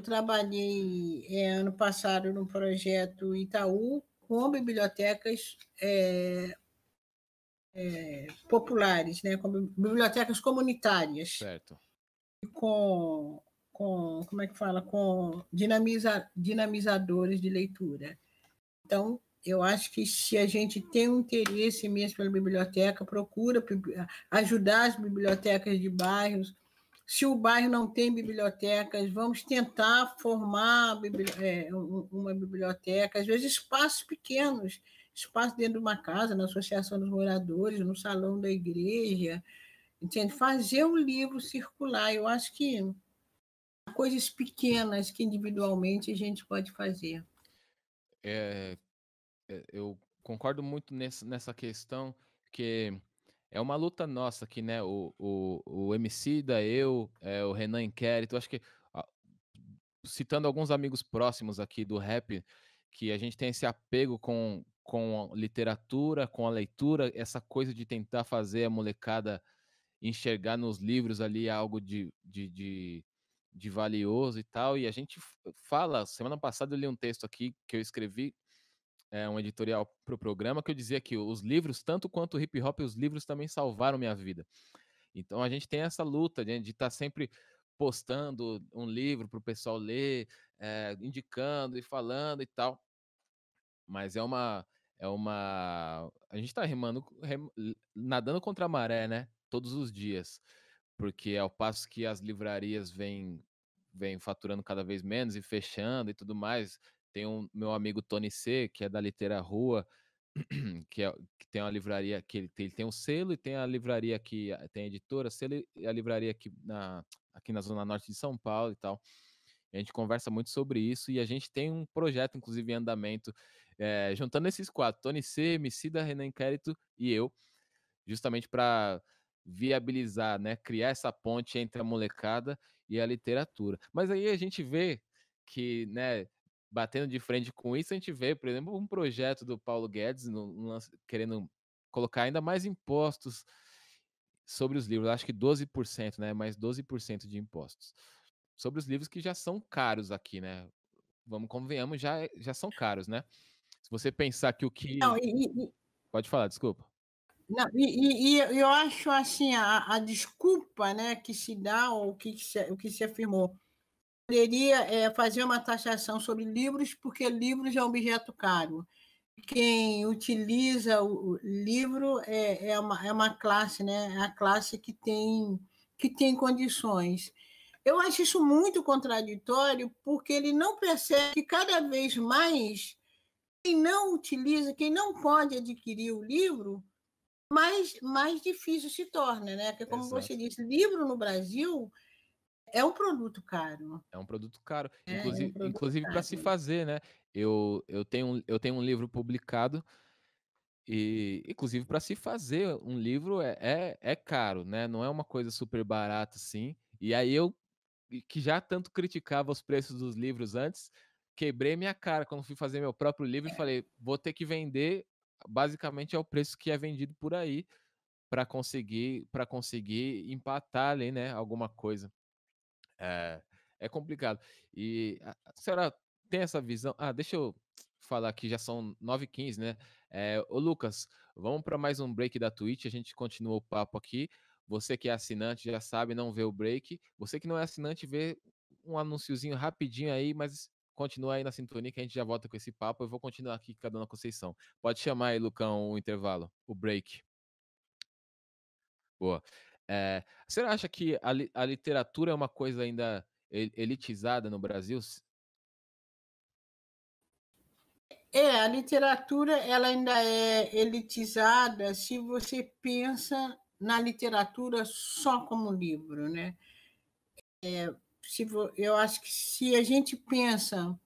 Eu trabalhei é, ano passado no projeto Itaú com bibliotecas é, é populares, né? com bibliotecas comunitárias. Certo. Com com como é que fala com dinamiza, dinamizadores de leitura. Então, eu acho que se a gente tem um interesse mesmo pela biblioteca, procura ajudar as bibliotecas de bairros. Se o bairro não tem bibliotecas, vamos tentar formar é, uma biblioteca, às vezes espaços pequenos, espaço dentro de uma casa, na associação dos moradores, no salão da igreja, entende? Fazer o livro circular. Eu acho que coisas pequenas que individualmente a gente pode fazer. É, é eu concordo muito nessa nessa questão, que é uma luta nossa aqui, né? O, o, o MC da eu, é, o Renan Inquérito, acho que citando alguns amigos próximos aqui do rap, que a gente tem esse apego com, com a literatura, com a leitura, essa coisa de tentar fazer a molecada enxergar nos livros ali algo de, de, de de valioso e tal. E a gente eh, fala, semana passada eu li um texto aqui que eu escrevi, é, um editorial para o programa, que eu dizia que os livros, tanto quanto o hip hop, os livros também salvaram minha vida. Então a gente tem essa luta né, de estar tá sempre postando um livro para o pessoal ler, é, indicando e falando e tal. Mas é uma. É uma. A gente está remando, rem, nadando contra a maré, né? Todos os dias porque ao passo que as livrarias vêm vem faturando cada vez menos e fechando e tudo mais, tem um meu amigo Tony C, que é da Litera Rua, que, é, que, tem uma livraria que ele tem, ele tem, um selo e tem a livraria que eh, tem a editora, selo e a livraria aqui na, aqui na Zona Norte de São Paulo e tal. A gente conversa muito sobre isso e a gente tem um projeto, inclusive, em andamento, é, juntando esses quatro, Tony C, Emicida, Renan Inquérito e eu, justamente para viabilizar, né, criar essa ponte entre a molecada e a literatura. Mas aí a gente vê que, né, batendo de frente com isso, a gente vê, por exemplo, um projeto do Paulo Guedes no, no, querendo colocar ainda mais impostos sobre os livros, acho que 12%, né, mais 12% de impostos. Sobre os livros que já são caros aqui, né? Vamos convenhamos, já é, já são caros, né? Se você pensar que o que Não, e... Pode falar, desculpa. Não, e, e, e, eu acho assim, a, a, desculpa né, que se dá, ou que se, o que se afirmou, poderia é, fazer uma taxação sobre livros, porque livros é um objeto caro. Quem utiliza o livro é, é, uma, é uma classe, né? É a classe que tem, que tem condições. Eu acho isso muito contraditório, porque ele não percebe que cada vez mais quem não utiliza, quem não pode adquirir o livro, mais, mais difícil se torna, né? Porque, como Exato. você disse, livro no Brasil é um produto caro. É um produto caro. É, inclusive, é um inclusive para se fazer, né? Eu, eu, tenho, eu tenho um livro publicado. E, inclusive, para se fazer um livro é, é, é, caro, né? Não é uma coisa super barata, assim. E aí eu, que já tanto criticava os preços dos livros antes, quebrei minha cara quando fui fazer meu próprio livro e é. falei, vou ter que vender basicamente é o preço que é vendido por aí para conseguir para conseguir empatar ali, né? Alguma coisa. É, é complicado. E a, senhora tem essa visão? Ah, deixa eu falar aqui, já são 9h15, né? É, ô Lucas, vamos para mais um break da Twitch, a gente continua o papo aqui. Você que é assinante já sabe, não vê o break. Você que não é assinante, vê um anúnciozinho rapidinho aí, mas Continua aí na sintonia que a gente já volta com esse papo. Eu vou continuar aqui com a Dona Conceição. Pode chamar aí, Lucão, o intervalo, o break. Boa. É, você acha que a, li a literatura é uma coisa ainda elitizada no Brasil? É, a literatura ela ainda é elitizada se você pensa na literatura só como livro, né? É, se, eu acho que se a gente pensa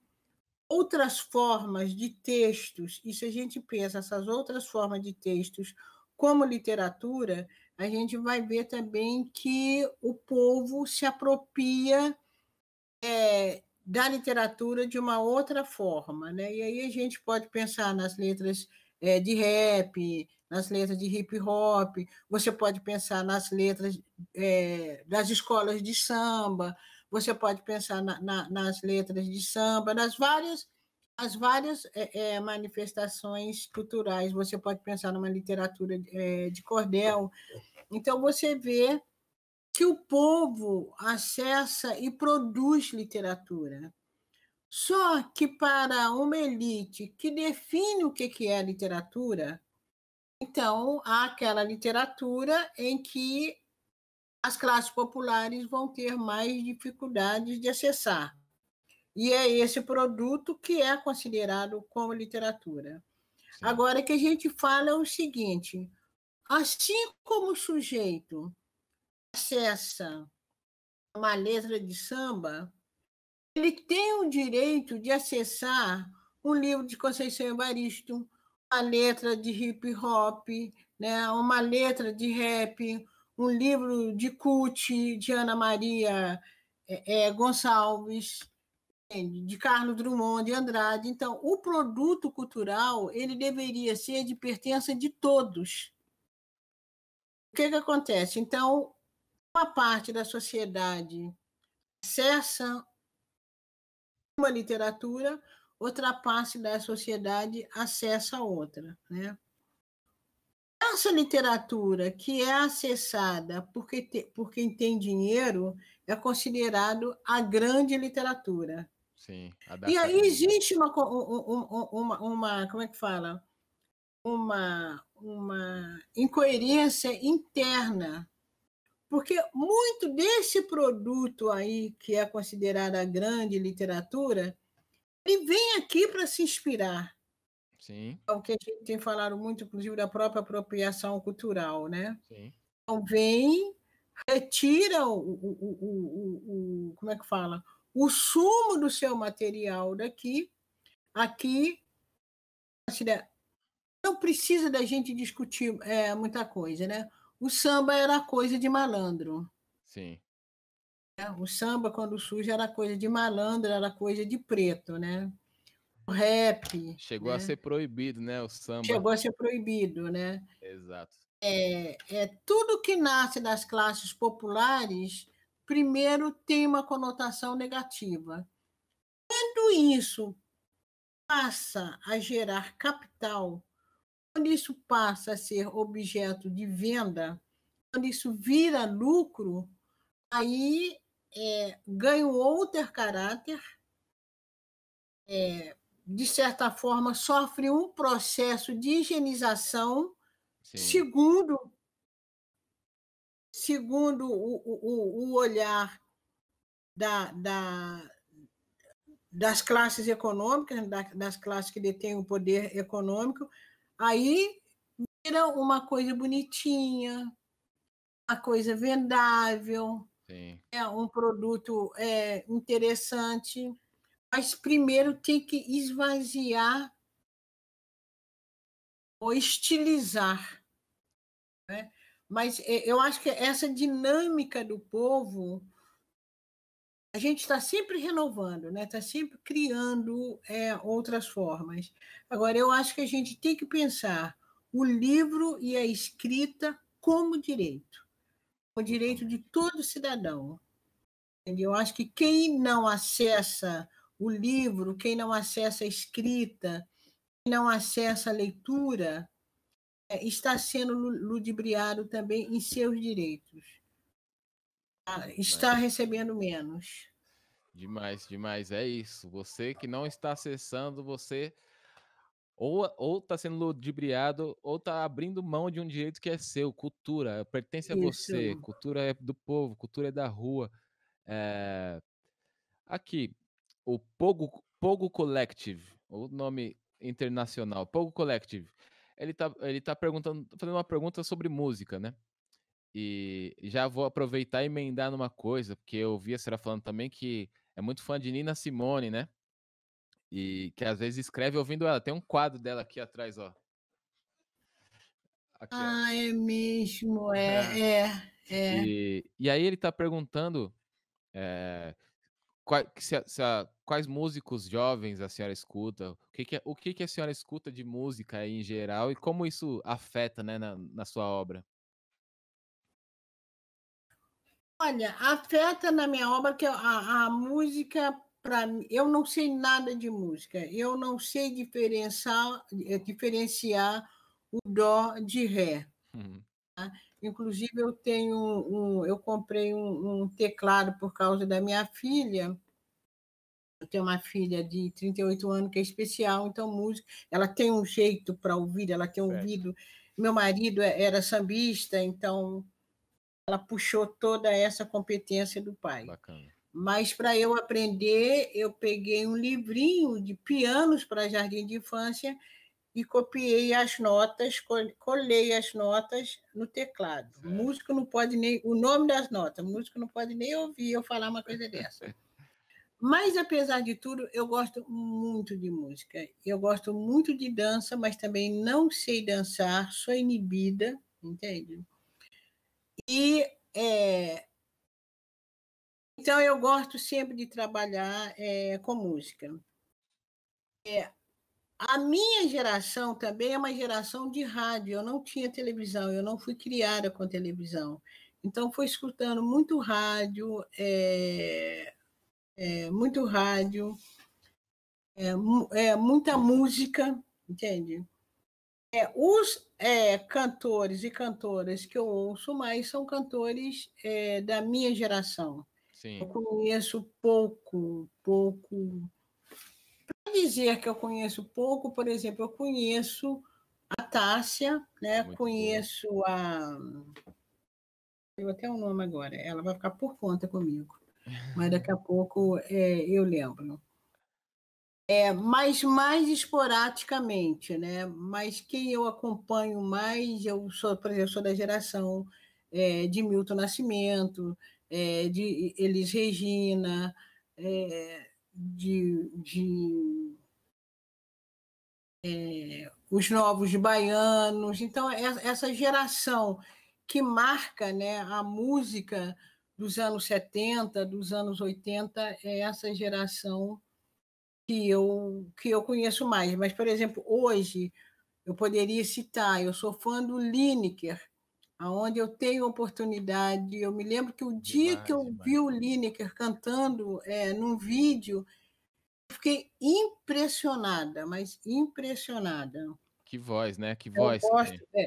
outras formas de textos, e se a gente pensa essas outras formas de textos como literatura, a gente vai ver também que o povo se apropria é, da literatura de uma outra forma. Né? E aí a gente pode pensar nas letras é, de rap, nas letras de hip hop, você pode pensar nas letras é, das escolas de samba, você pode pensar na, na, nas letras de samba, nas várias as várias é, é, manifestações culturais. Você pode pensar numa literatura é, de cordel. Então, você vê que o povo acessa e produz literatura. Só que para uma elite que define o que é literatura, então há aquela literatura em que as classes populares vão ter mais dificuldades de acessar. E é esse produto que é considerado como literatura. Sim. Agora, que a gente fala é o seguinte: assim como o sujeito acessa uma letra de samba, ele tem o direito de acessar um livro de Conceição Evaristo, uma letra de hip hop, né, uma letra de rap, um livro de Cuti, de Ana Maria é, é Gonçalves, de Carlos Drummond de Andrade. Então, o produto cultural ele deveria ser de pertença de todos. O que, é que acontece? Então, uma parte da sociedade acessa uma literatura, outra parte da sociedade acessa outra, né? essa literatura que é acessada por, te, por quem tem dinheiro é considerado a grande literatura. Sim. E aí existe uma, uma, uma, como é que fala? Uma, uma incoerência interna, porque muito desse produto aí que é considerado a grande literatura, ele vem aqui para se inspirar. Sim. É o que a gente tem falado muito, inclusive, da própria apropriação cultural, né? Sim. Então, vem, retira o, o, o, o, como é que fala? O sumo do seu material daqui, aqui, assim, né? não precisa da gente discutir é, muita coisa, né? O samba era coisa de malandro. Sim. É, o samba, quando surge, era coisa de malandro, era coisa de preto, né? rap. Chegou né? a ser proibido, né? O samba. Chegou a ser proibido, né? Exato. É, é, tudo que nasce das classes populares, primeiro tem uma conotação negativa. Quando isso passa a gerar capital, quando isso passa a ser objeto de venda, quando isso vira lucro, aí é, ganha outro caráter, é, de certa forma, sofre um processo de higienização, Sim. segundo segundo o, o, o olhar da, da, das classes econômicas, das classes que detêm o poder econômico, aí vira uma coisa bonitinha, uma coisa vendável, Sim. é um produto é, interessante mas primeiro tem que esvaziar ou estilizar. Né? Mas é, eu acho que essa dinâmica do povo, a gente está sempre renovando, está né? Tá sempre criando é, outras formas. Agora, eu acho que a gente tem que pensar o livro e a escrita como direito, o direito de todo cidadão. Eu acho que quem não acessa o livro, quem não acessa a escrita, quem não acessa a leitura, é, está sendo ludibriado também em seus direitos. Ah, está recebendo menos. Demais, demais. É isso. Você que não está acessando, você ou está sendo ludibriado ou está abrindo mão de um direito que é seu. Cultura pertence a isso. você. Cultura é do povo. Cultura é da rua. É... Aqui, o Pogo, Pogo Collective, o nome internacional, Pogo Collective. Ele tá, ele tá perguntando, tá fazendo uma pergunta sobre música, né? E já vou aproveitar e emendar numa coisa, porque eu vi a senhora falando também que é muito fã de Nina Simone, né? E que às vezes escreve ouvindo ela. Tem um quadro dela aqui atrás, ó. Aqui, ah, ó. é mesmo, é, é. é, é. E, e aí ele tá perguntando é, Quais, se a, se a, quais músicos jovens a senhora escuta? O que, que, a, é, o que, que a senhora escuta de música em geral e como isso afeta né, na, na sua obra? Olha, afeta na minha obra que a, a música, para eu não sei nada de música, eu não sei diferenciar, eh, diferenciar o dó de ré. Uhum. Tá? Inclusive, eu tenho um, eu comprei um, um teclado por causa da minha filha. Eu tenho uma filha de 38 anos que é especial, então música. Ela tem um jeito para ouvir, ela tem um ouvido. Meu marido é, era sambista, então ela puxou toda essa competência do pai. Bacana. Mas para eu aprender, eu peguei um livrinho de pianos para jardim de infância e copiei as notas, colei as notas no teclado. Certo. Músico não pode nem. O nome das notas, músico não pode nem ouvir eu falar uma coisa dessa. Mas, apesar de tudo, eu gosto muito de música. Eu gosto muito de dança, mas também não sei dançar, sou inibida, entende? E. É... então, eu gosto sempre de trabalhar é, com música. É, a minha geração também é uma geração de rádio. Eu não tinha televisão, eu não fui criada com televisão. Então, foi escutando muito rádio, é, é, muito rádio, é, muita música, entende? os cantores e cantoras que eu ouço mais são cantores da minha geração. Sim. Eu conheço pouco, pouco dizer que eu conheço pouco, por exemplo, eu conheço a Tássia, né? Muito conheço bom. a. Eu até o um nome agora, ela vai ficar por conta comigo, mas daqui a pouco é, eu lembro. É, mas mais esporadicamente, né? Mas quem eu acompanho mais, eu sou, por exemplo, sou da geração é, de Milton Nascimento, é, de Elis Regina, é, de, de é, os novos baianos. Então, é, essa geração que marca né, a música dos anos 70, dos anos 80, é essa geração que eu, que eu conheço mais. Mas, por exemplo, hoje eu poderia citar, eu sou fã do Lineker, aonde eu tenho oportunidade. Eu me lembro que o dia que eu demais. vi o Lineker cantando é, num vídeo, fiquei impressionada, mas impressionada. Que voz, né? Que voz. Eu gosto, É,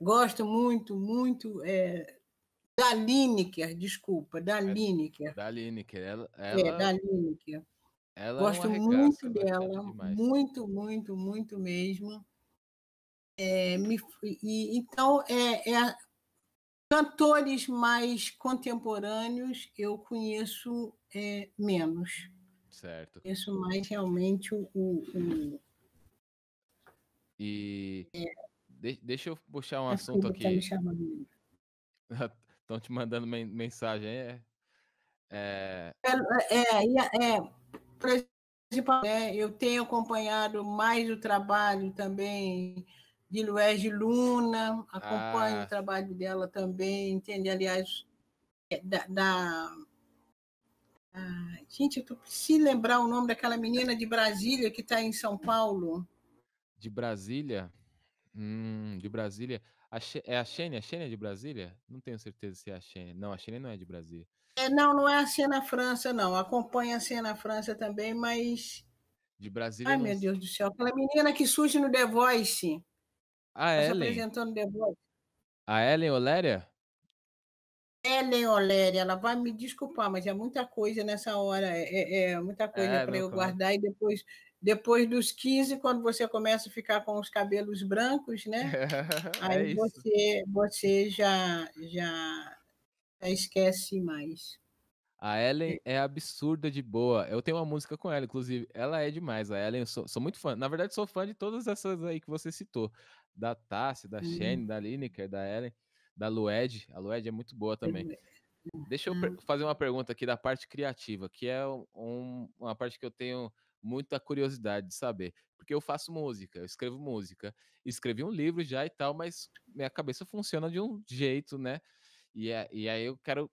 gosto muito, muito é, da Lineker, desculpa, da é, Lineker. Da Lineker, ela, é, ela... É, da Lineker. Ela é gosto muito dela, muito, muito, muito mesmo. É, me, e, então, é, é, cantores mais contemporâneos eu conheço é, menos. Certo. Conheço mais realmente o. o e. É. deixa eu puxar um assunto tá aqui. Estão te mandando mensagem, é? É, é, é, né, eu tenho acompanhado mais o trabalho também de Luiz de Luna, acompanho ah. o trabalho dela também, entende? Aliás, é, da, da... Ah, gente, eu preciso lembrar o nome daquela menina de Brasília que está em São Paulo. De Brasília? Hum, de Brasília. A é a Xênia? A Xênia é de Brasília? Não tenho certeza se é a Xênia. Não, a Xênia não é de Brasília. É, não, não é a Xênia França, não. Acompanha a Xênia França também, mas... De Brasília... Ai, não... meu Deus do céu. Aquela menina que surge no The Voice. A tá Ela Ellen. The Voice. A Ellen Oléria? Ellen Oléria, ela vai me desculpar, mas é muita coisa nessa hora. É, é, é muita coisa é, para eu cara. guardar e depois. Depois dos 15, quando você começa a ficar com os cabelos brancos, né? É aí você, você já, já, já esquece mais. A Ellen é. é absurda de boa. Eu tenho uma música com ela, inclusive. Ela é demais, a Ellen. Eu sou, sou muito fã. Na verdade, sou fã de todas essas aí que você citou da Tassi, da uhum. da Lineker, da Ellen, da Lued. A Lued é muito boa também. Deixa eu uhum. fazer uma pergunta aqui da parte criativa, que é um, uma parte que eu tenho muita curiosidade de saber. Porque eu faço música, eu escrevo música, escrevi um livro já e tal, mas minha cabeça funciona de um jeito, né? E, é, e aí eu quero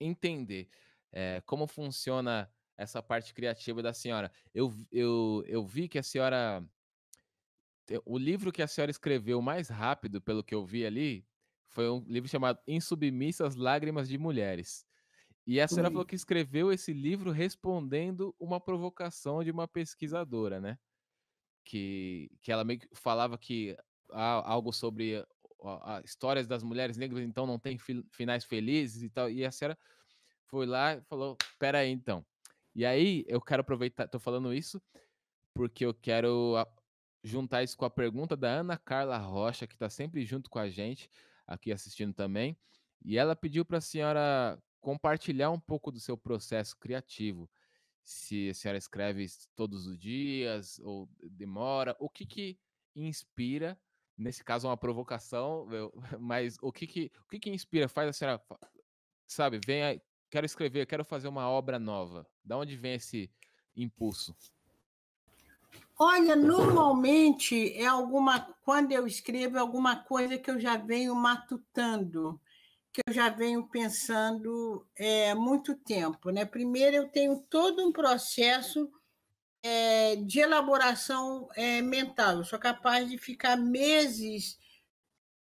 entender é, como funciona essa parte criativa da senhora. Eu, eu, eu vi que a senhora o livro que a senhora escreveu mais rápido, pelo que eu vi ali, foi um livro chamado Insubmissas Lágrimas de Mulheres. E a senhora Ui. falou que escreveu esse livro respondendo uma provocação de uma pesquisadora, né? Que, que ela meio que falava que há algo sobre a, a, histórias das mulheres negras, então não tem fi, finais felizes e tal. E a senhora foi lá e falou: peraí, então. E aí eu quero aproveitar, tô falando isso, porque eu quero juntar isso com a pergunta da Ana Carla Rocha, que está sempre junto com a gente, aqui assistindo também. E ela pediu para a senhora compartilhar um pouco do seu processo criativo. Se a senhora escreve todos os dias ou demora, o que, que inspira? Nesse caso, é uma provocação, mas o que que, o que que inspira? Faz a senhora, sabe, vem, quero escrever, quero fazer uma obra nova. Da onde vem esse impulso? Olha, normalmente é alguma quando eu escrevo é alguma coisa que eu já venho matutando, que eu já venho pensando é, muito tempo, né? Primeiro eu tenho todo um processo é, de elaboração é, mental. Eu sou capaz de ficar meses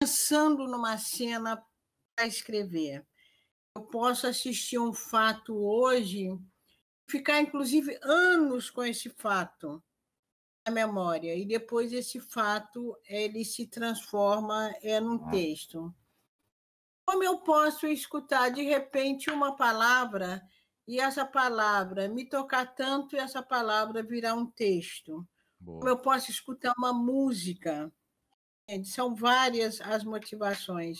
pensando numa cena para escrever. Eu posso assistir um fato hoje, ficar inclusive anos com esse fato a memória e depois esse fato ele se transforma é num hum. texto. Como eu posso escutar de repente uma palavra e essa palavra me tocar tanto e essa palavra virar um texto? Boa. Como eu posso escutar uma música? São várias as motivações.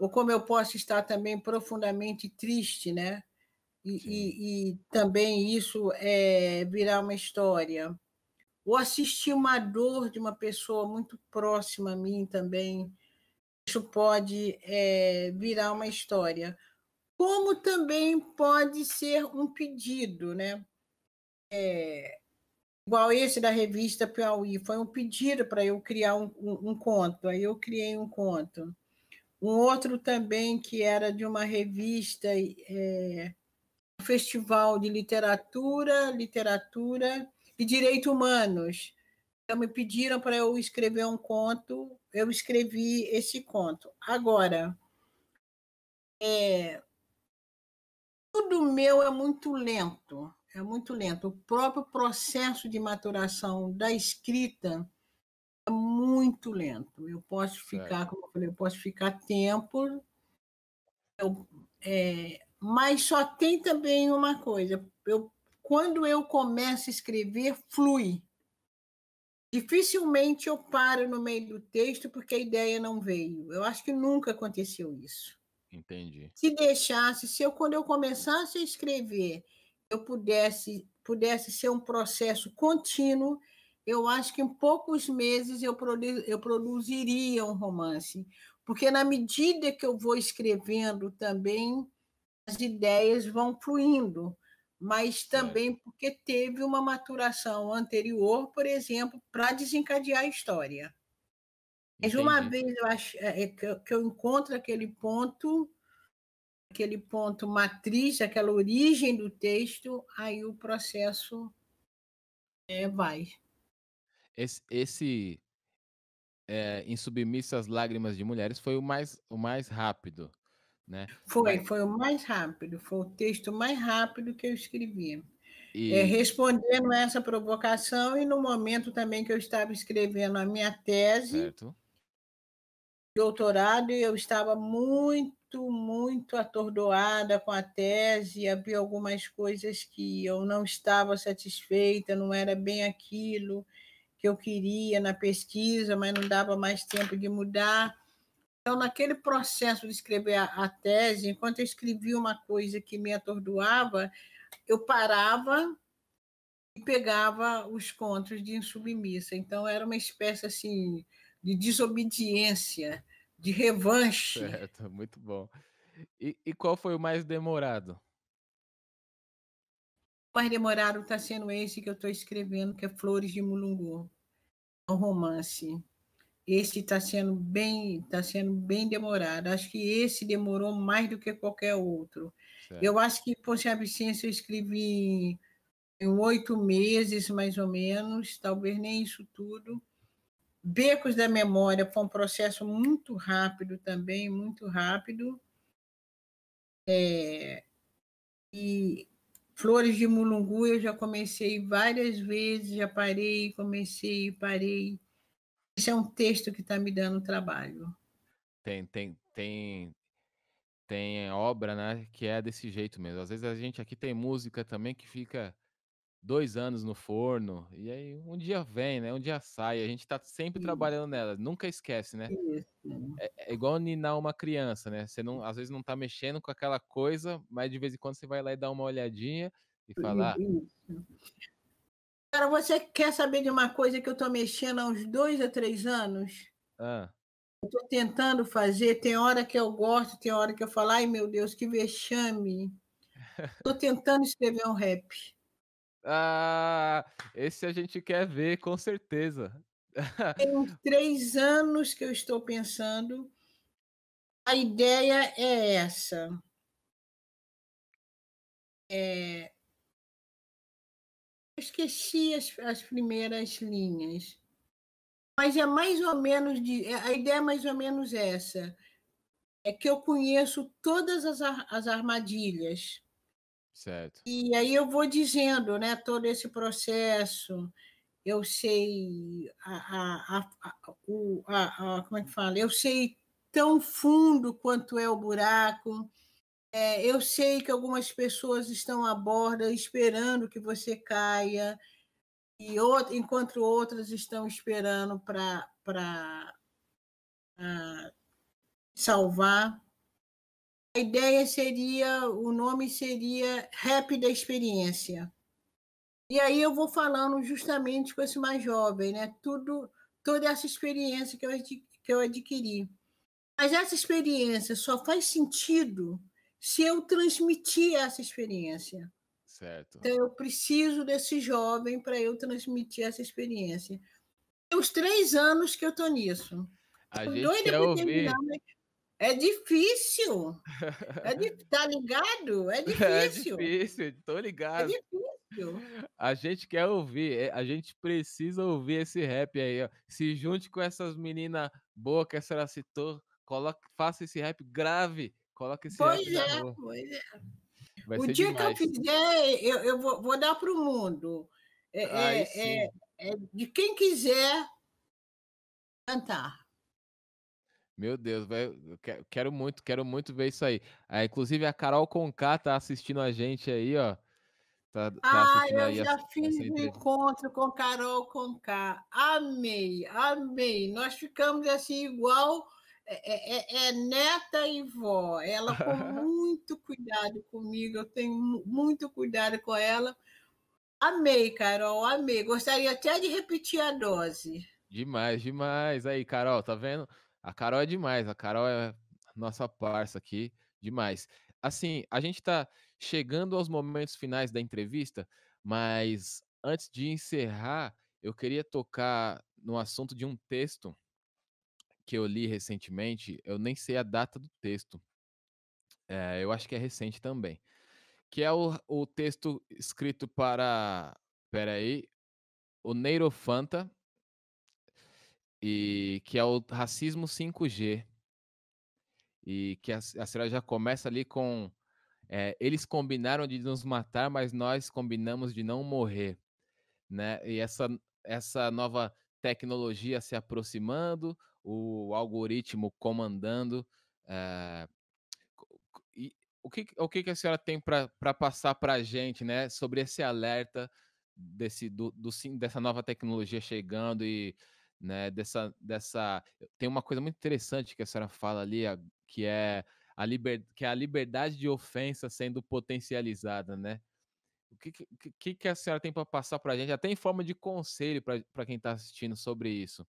Ou como eu posso estar também profundamente triste, né? E, e, e também isso é virar uma história ou assistir uma dor de uma pessoa muito próxima a mim também, isso pode é, virar uma história. Como também pode ser um pedido, né? É, igual esse da revista Piauí, foi um pedido para eu criar um, um, um conto, aí eu criei um conto. Um outro também que era de uma revista, é, um festival de literatura, literatura de direitos humanos. Então, me pediram para eu escrever um conto, eu escrevi esse conto. Agora, é, tudo meu é muito lento, é muito lento. O próprio processo de maturação da escrita é muito lento. Eu posso ficar, como eu falei, eu posso ficar tempo. Eu, é, mas só tem também uma coisa. Eu quando eu começo a escrever, flui. Dificilmente eu paro no meio do texto porque a ideia não veio. Eu acho que nunca aconteceu isso. Entendi. Se deixasse, se eu quando eu começasse a escrever, eu pudesse pudesse ser um processo contínuo, eu acho que em poucos meses eu, produ eu produziria um romance, porque na medida que eu vou escrevendo também as ideias vão fluindo mas é. também é. porque teve uma maturação anterior, por exemplo, para desencadear a história. Mas uma vez eu acho, é, é que eu encontro aquele ponto, aquele ponto matriz, aquela origem do texto, aí o processo é, vai. Esse, esse é, em submisso às lágrimas de mulheres foi o mais, o mais rápido. Né? Foi, Mas... foi o mais rápido, foi o texto mais rápido que eu escrevi. É, e... É, respondendo essa provocação e no momento também que eu estava escrevendo a minha tese certo. doutorado, eu estava muito, muito atordoada com a tese, havia algumas coisas que eu não estava satisfeita, não era bem aquilo que eu queria na pesquisa, mas não dava mais tempo de mudar. Então, naquele processo de escrever a, a, tese, enquanto eu escrevia uma coisa que me atordoava, eu parava e pegava os contos de insubmissa. Então, era uma espécie assim de desobediência, de revanche. Certo, muito bom. E, e qual foi o mais demorado? O mais demorado está sendo esse que eu estou escrevendo, que é Flores de Mulungu, um romance. Esse está sendo bem, está sendo bem demorado. Acho que esse demorou mais do que qualquer outro. Certo. Eu acho que Ponce Absciência eu escrevi em oito meses, mais ou menos, talvez nem isso tudo. Becos da Memória foi um processo muito rápido também, muito rápido. É, e Flores de Mulungu eu já comecei várias vezes, já parei, comecei, parei esse é um texto que está me dando trabalho. Tem, tem, tem, tem obra, né, que é desse jeito mesmo. Às vezes a gente aqui tem música também que fica dois anos no forno, e aí um dia vem, né? Um dia sai, a gente está sempre Isso. trabalhando nela, nunca esquece, né? É, é, igual ninar uma criança, né? Você não, às vezes não está mexendo com aquela coisa, mas de vez em quando você vai lá e dá uma olhadinha e fala. Isso. Ah, Cara, você quer saber de uma coisa que eu tô mexendo há uns dois a três anos? Ah. Eu tô tentando fazer, tem hora que eu gosto, tem hora que eu falo, ai meu Deus, que vexame. tô tentando escrever um rap. Ah, esse a gente quer ver, com certeza. tem uns três anos que eu estou pensando. A ideia é essa. É, esqueci as, as primeiras linhas. Mas é mais ou menos de, é, a ideia é mais ou menos essa. É que eu conheço todas as, as armadilhas. Certo. E aí eu vou dizendo, né, todo esse processo. Eu sei a, a, a, a, a como é que fala? Eu sei tão fundo quanto é o buraco é, eu sei que algumas pessoas estão à borda esperando que você caia, e outro, enquanto outras estão esperando para salvar. A ideia seria, o nome seria Rápida Experiência. E aí eu vou falando justamente com esse mais jovem, né? Tudo, toda essa experiência que eu, que eu adquiri. Mas essa experiência só faz sentido se eu transmitir essa experiência. Certo. Então, eu preciso desse jovem para eu transmitir essa experiência. Tem uns três anos que eu estou nisso. A tô gente quer ouvir. É difícil. É di... Tá ligado? É difícil. É difícil, tô é ligado. É difícil. A gente quer ouvir, é, a gente precisa ouvir esse rap aí. Ó. Se junte com essas meninas boa que a senhora citou, coloque, faça esse rap grave Coloca esse pois é, pois é. Vai o dia demais. que eu fizer, eu, eu vou, vou dar para o mundo. É, Ai, é, é, é, de quem quiser cantar. Meu Deus, eu quero muito, quero muito ver isso aí. Ah, inclusive a Carol Conká está assistindo a gente aí, ó. Tá, tá ah, eu aí já a, fiz um encontro com Carol Conká. Amei, amei. Nós ficamos assim igual é é, é, é, neta e vó. Ela com muito cuidado comigo, eu tenho muito cuidado com ela. Amei, Carol, amei. Gostaria até de repetir a dose. Demais, demais. Aí, Carol, tá vendo? A Carol é demais. A Carol é nossa parça aqui, demais. Assim, a gente tá chegando aos momentos finais da entrevista, mas antes de encerrar, eu queria tocar no assunto de um texto que eu li recentemente, eu nem sei a data do texto. É, eu acho que é recente também. Que é o, o texto escrito para. Peraí. O Neirofanta. E que é o Racismo 5G. E que a, a série já começa ali com. É, eles combinaram de nos matar, mas nós combinamos de não morrer. Né? E essa, essa nova tecnologia se aproximando, o algoritmo comandando. É, e, o que, o que, que a senhora tem para passar para a gente né, sobre esse alerta desse, do, do, dessa nova tecnologia chegando e né, dessa, dessa. Tem uma coisa muito interessante que a senhora fala ali, que é a, liber, que é a liberdade de ofensa sendo potencializada, né? O que, que, que a senhora tem para passar para a gente, até em forma de conselho para quem está assistindo sobre isso?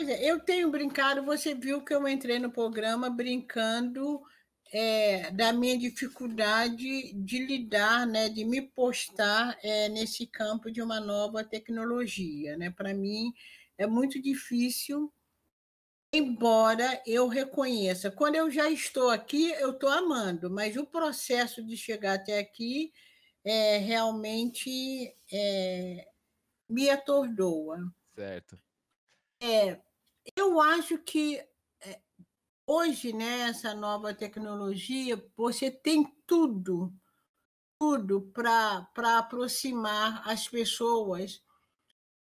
É, eu tenho brincado, você viu que eu entrei no programa brincando é, da minha dificuldade de lidar, né, de me postar é, nesse campo de uma nova tecnologia. Né? Para mim é muito difícil, embora eu reconheça. Quando eu já estou aqui, eu estou amando, mas o processo de chegar até aqui é, realmente é, me atordoa. Certo. É, eu acho que é, hoje, né, nova tecnologia, você tem tudo, tudo para aproximar as pessoas,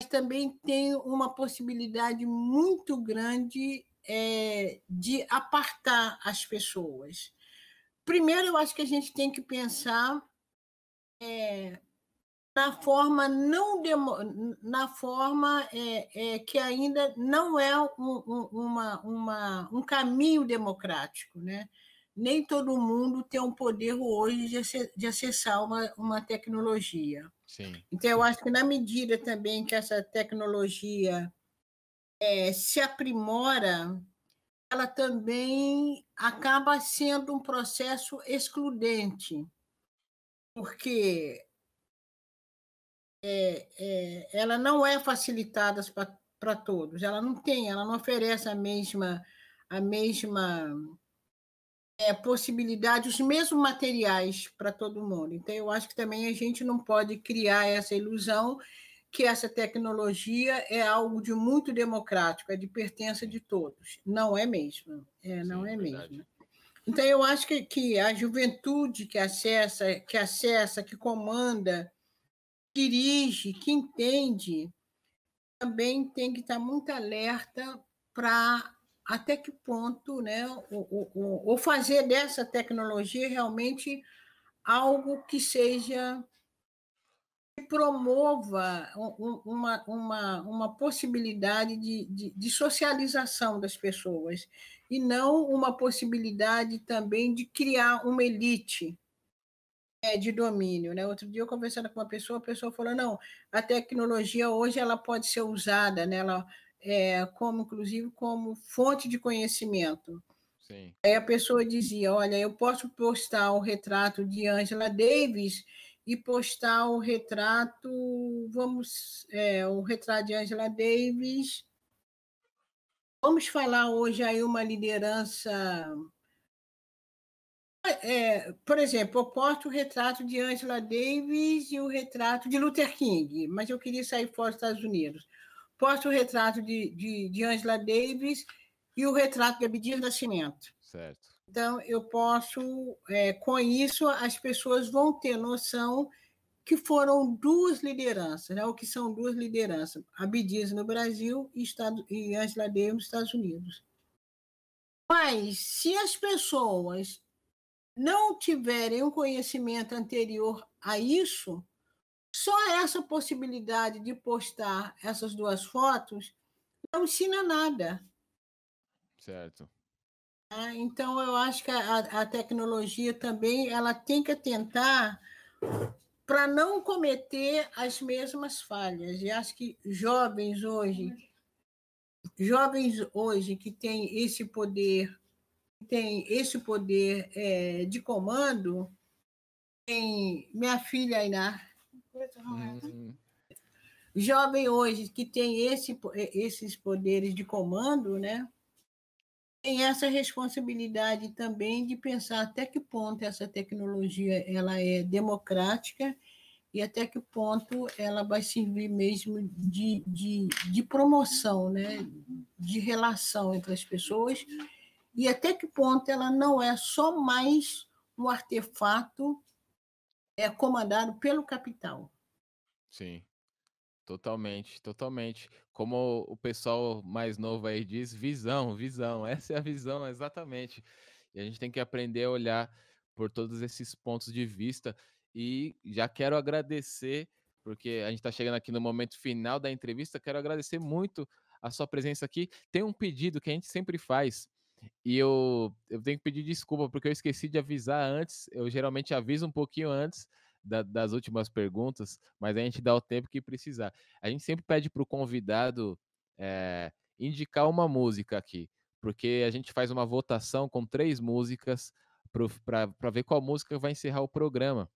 mas também tem uma possibilidade muito grande é, de apartar as pessoas. Primeiro, eu acho que a gente tem que pensar é, na forma não demo, na forma é, é, que ainda não é um, um, uma, uma, um caminho democrático, né? Nem todo mundo tem um poder hoje de, acessar uma, uma tecnologia. Sim. Então eu acho que na medida também que essa tecnologia é, se aprimora, ela também acaba sendo um processo excludente, porque é, é, ela não é facilitada para todos. Ela não tem, ela não oferece a mesma a mesma é, possibilidade, os mesmos materiais para todo mundo. Então, eu acho que também a gente não pode criar essa ilusão que essa tecnologia é algo de muito democrático, é de pertença de todos. Não é mesmo. É, não Sim, é, é verdade. mesmo. Então, eu acho que, que a juventude que acessa, que acessa, que comanda dirige, que entende, também tem que estar muito alerta para até que ponto, né, ou, fazer dessa tecnologia realmente algo que seja que promova uma, uma, uma possibilidade de, de, de, socialização das pessoas, e não uma possibilidade também de criar uma elite, é de domínio, né? Outro dia eu conversando com uma pessoa, a pessoa falou, não, a tecnologia hoje ela pode ser usada, né? Ela, é, como, inclusive, como fonte de conhecimento. Sim. Aí a pessoa dizia, olha, eu posso postar o retrato de Angela Davis e postar o retrato, vamos, é, o retrato de Angela Davis. Vamos falar hoje aí uma liderança é, por exemplo, eu posto o retrato de Angela Davis e o retrato de Luther King, mas eu queria sair fora dos Estados Unidos. Posto o retrato de, de, de Angela Davis e o retrato de Abdias Nascimento. Certo. Então, eu posso, é, com isso, as pessoas vão ter noção que foram duas lideranças, né? O que são duas lideranças, Abdias no Brasil e, Estado, e Angela Davis nos Estados Unidos. Mas, se as pessoas não tiverem um conhecimento anterior a isso, só essa possibilidade de postar essas duas fotos não ensina nada. Certo. É, então, eu acho que a, a tecnologia também ela tem que atentar para não cometer as mesmas falhas. E acho que jovens hoje, jovens hoje que têm esse poder tem esse poder é, de comando, tem minha filha Iná, hum. jovem hoje, que tem esse, é, esses poderes de comando, né? tem essa responsabilidade também de pensar até que ponto essa tecnologia ela é democrática e até que ponto ela vai servir mesmo de, de, de promoção, né? de relação entre as pessoas e até que ponto ela não é só mais um artefato é, comandado pelo capital. Sim, totalmente, totalmente. Como o pessoal mais novo aí diz, visão, visão, essa é a visão, exatamente. E a gente tem que aprender a olhar por todos esses pontos de vista. E já quero agradecer, porque a gente está chegando aqui no momento final da entrevista, quero agradecer muito a sua presença aqui. Tem um pedido que a gente sempre faz e eu, eu tenho que pedir desculpa, porque eu esqueci de avisar antes. Eu geralmente aviso um pouquinho antes da, das últimas perguntas, mas a gente dá o tempo que precisar. A gente sempre pede para o convidado é, indicar uma música aqui, porque a gente faz uma votação com três músicas para ver qual música vai encerrar o programa.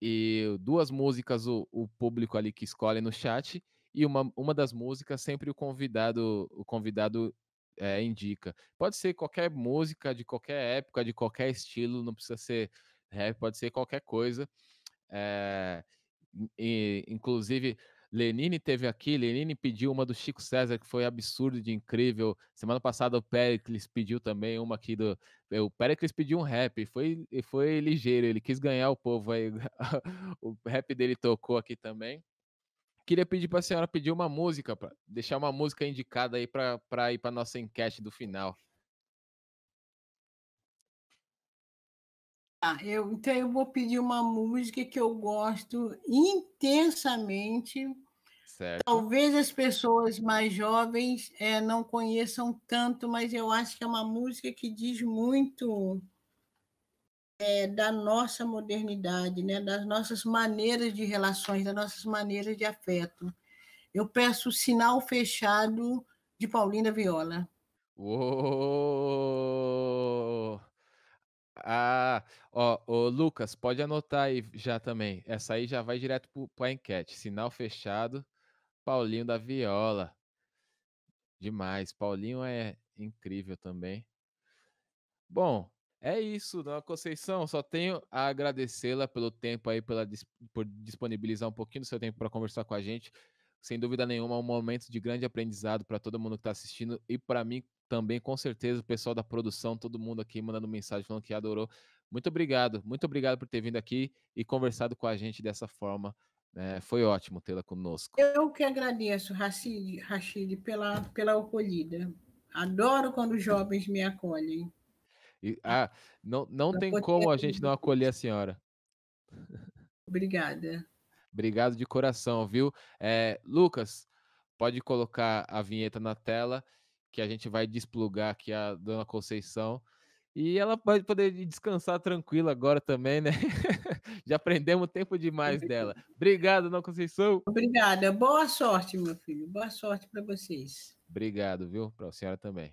E duas músicas o, o público ali que escolhe no chat e uma, uma das músicas sempre o convidado o convidado é, indica. Pode ser qualquer música, de qualquer época, de qualquer estilo, não precisa ser rap, pode ser qualquer coisa. É, e, inclusive, Lenine teve aqui, Lenine pediu uma do Chico César, que foi absurdo de incrível. Semana passada o Pericles pediu também uma aqui do. Eh, o Pericles pediu um rap, e foi, foi ligeiro, ele quis ganhar o povo aí. o rap dele tocou aqui também. Queria pedir para a senhora pedir uma música, para deixar uma música indicada aí para ir para nossa enquete do final. Ah, eu, então eu vou pedir uma música que eu gosto intensamente. Certo. Talvez as pessoas mais jovens é, não conheçam tanto, mas eu acho que é uma música que diz muito é, da nossa modernidade, né? das nossas maneiras de relações, das nossas maneiras de afeto. Eu peço o sinal fechado de Paulina Viola. Uou! Ah, ó, ó, Lucas, pode anotar aí já também. Essa aí já vai direto para a enquete. Sinal fechado, Paulinho da Viola. Demais. Paulinho é incrível também. Bom, é isso, dona Conceição. Só tenho a agradecê-la pelo tempo aí, pela, por disponibilizar um pouquinho do seu tempo para conversar com a gente. Sem dúvida nenhuma, um momento de grande aprendizado para todo mundo que está assistindo e para mim também, com certeza, o pessoal da produção, todo mundo aqui mandando mensagem falando que adorou. Muito obrigado, muito obrigado por ter vindo aqui e conversado com a gente dessa forma. É, foi ótimo tê-la conosco. Eu que agradeço, Rashid, Rashid pela, pela acolhida. Adoro quando jovens me acolhem. E, hum. ah, não, não, tem como a gente não acolher a senhora. Obrigada. Obrigado de coração, viu? É, Lucas, pode colocar a vinheta na tela que a gente vai desplugar aqui a Dona Conceição. E ela pode poder descansar tranquila agora também, né? Já aprendemos tempo é demais dela. Obrigado, Dona Conceição. Obrigada. Boa sorte, meu filho. Boa sorte para vocês. Obrigado, viu? Para a senhora também.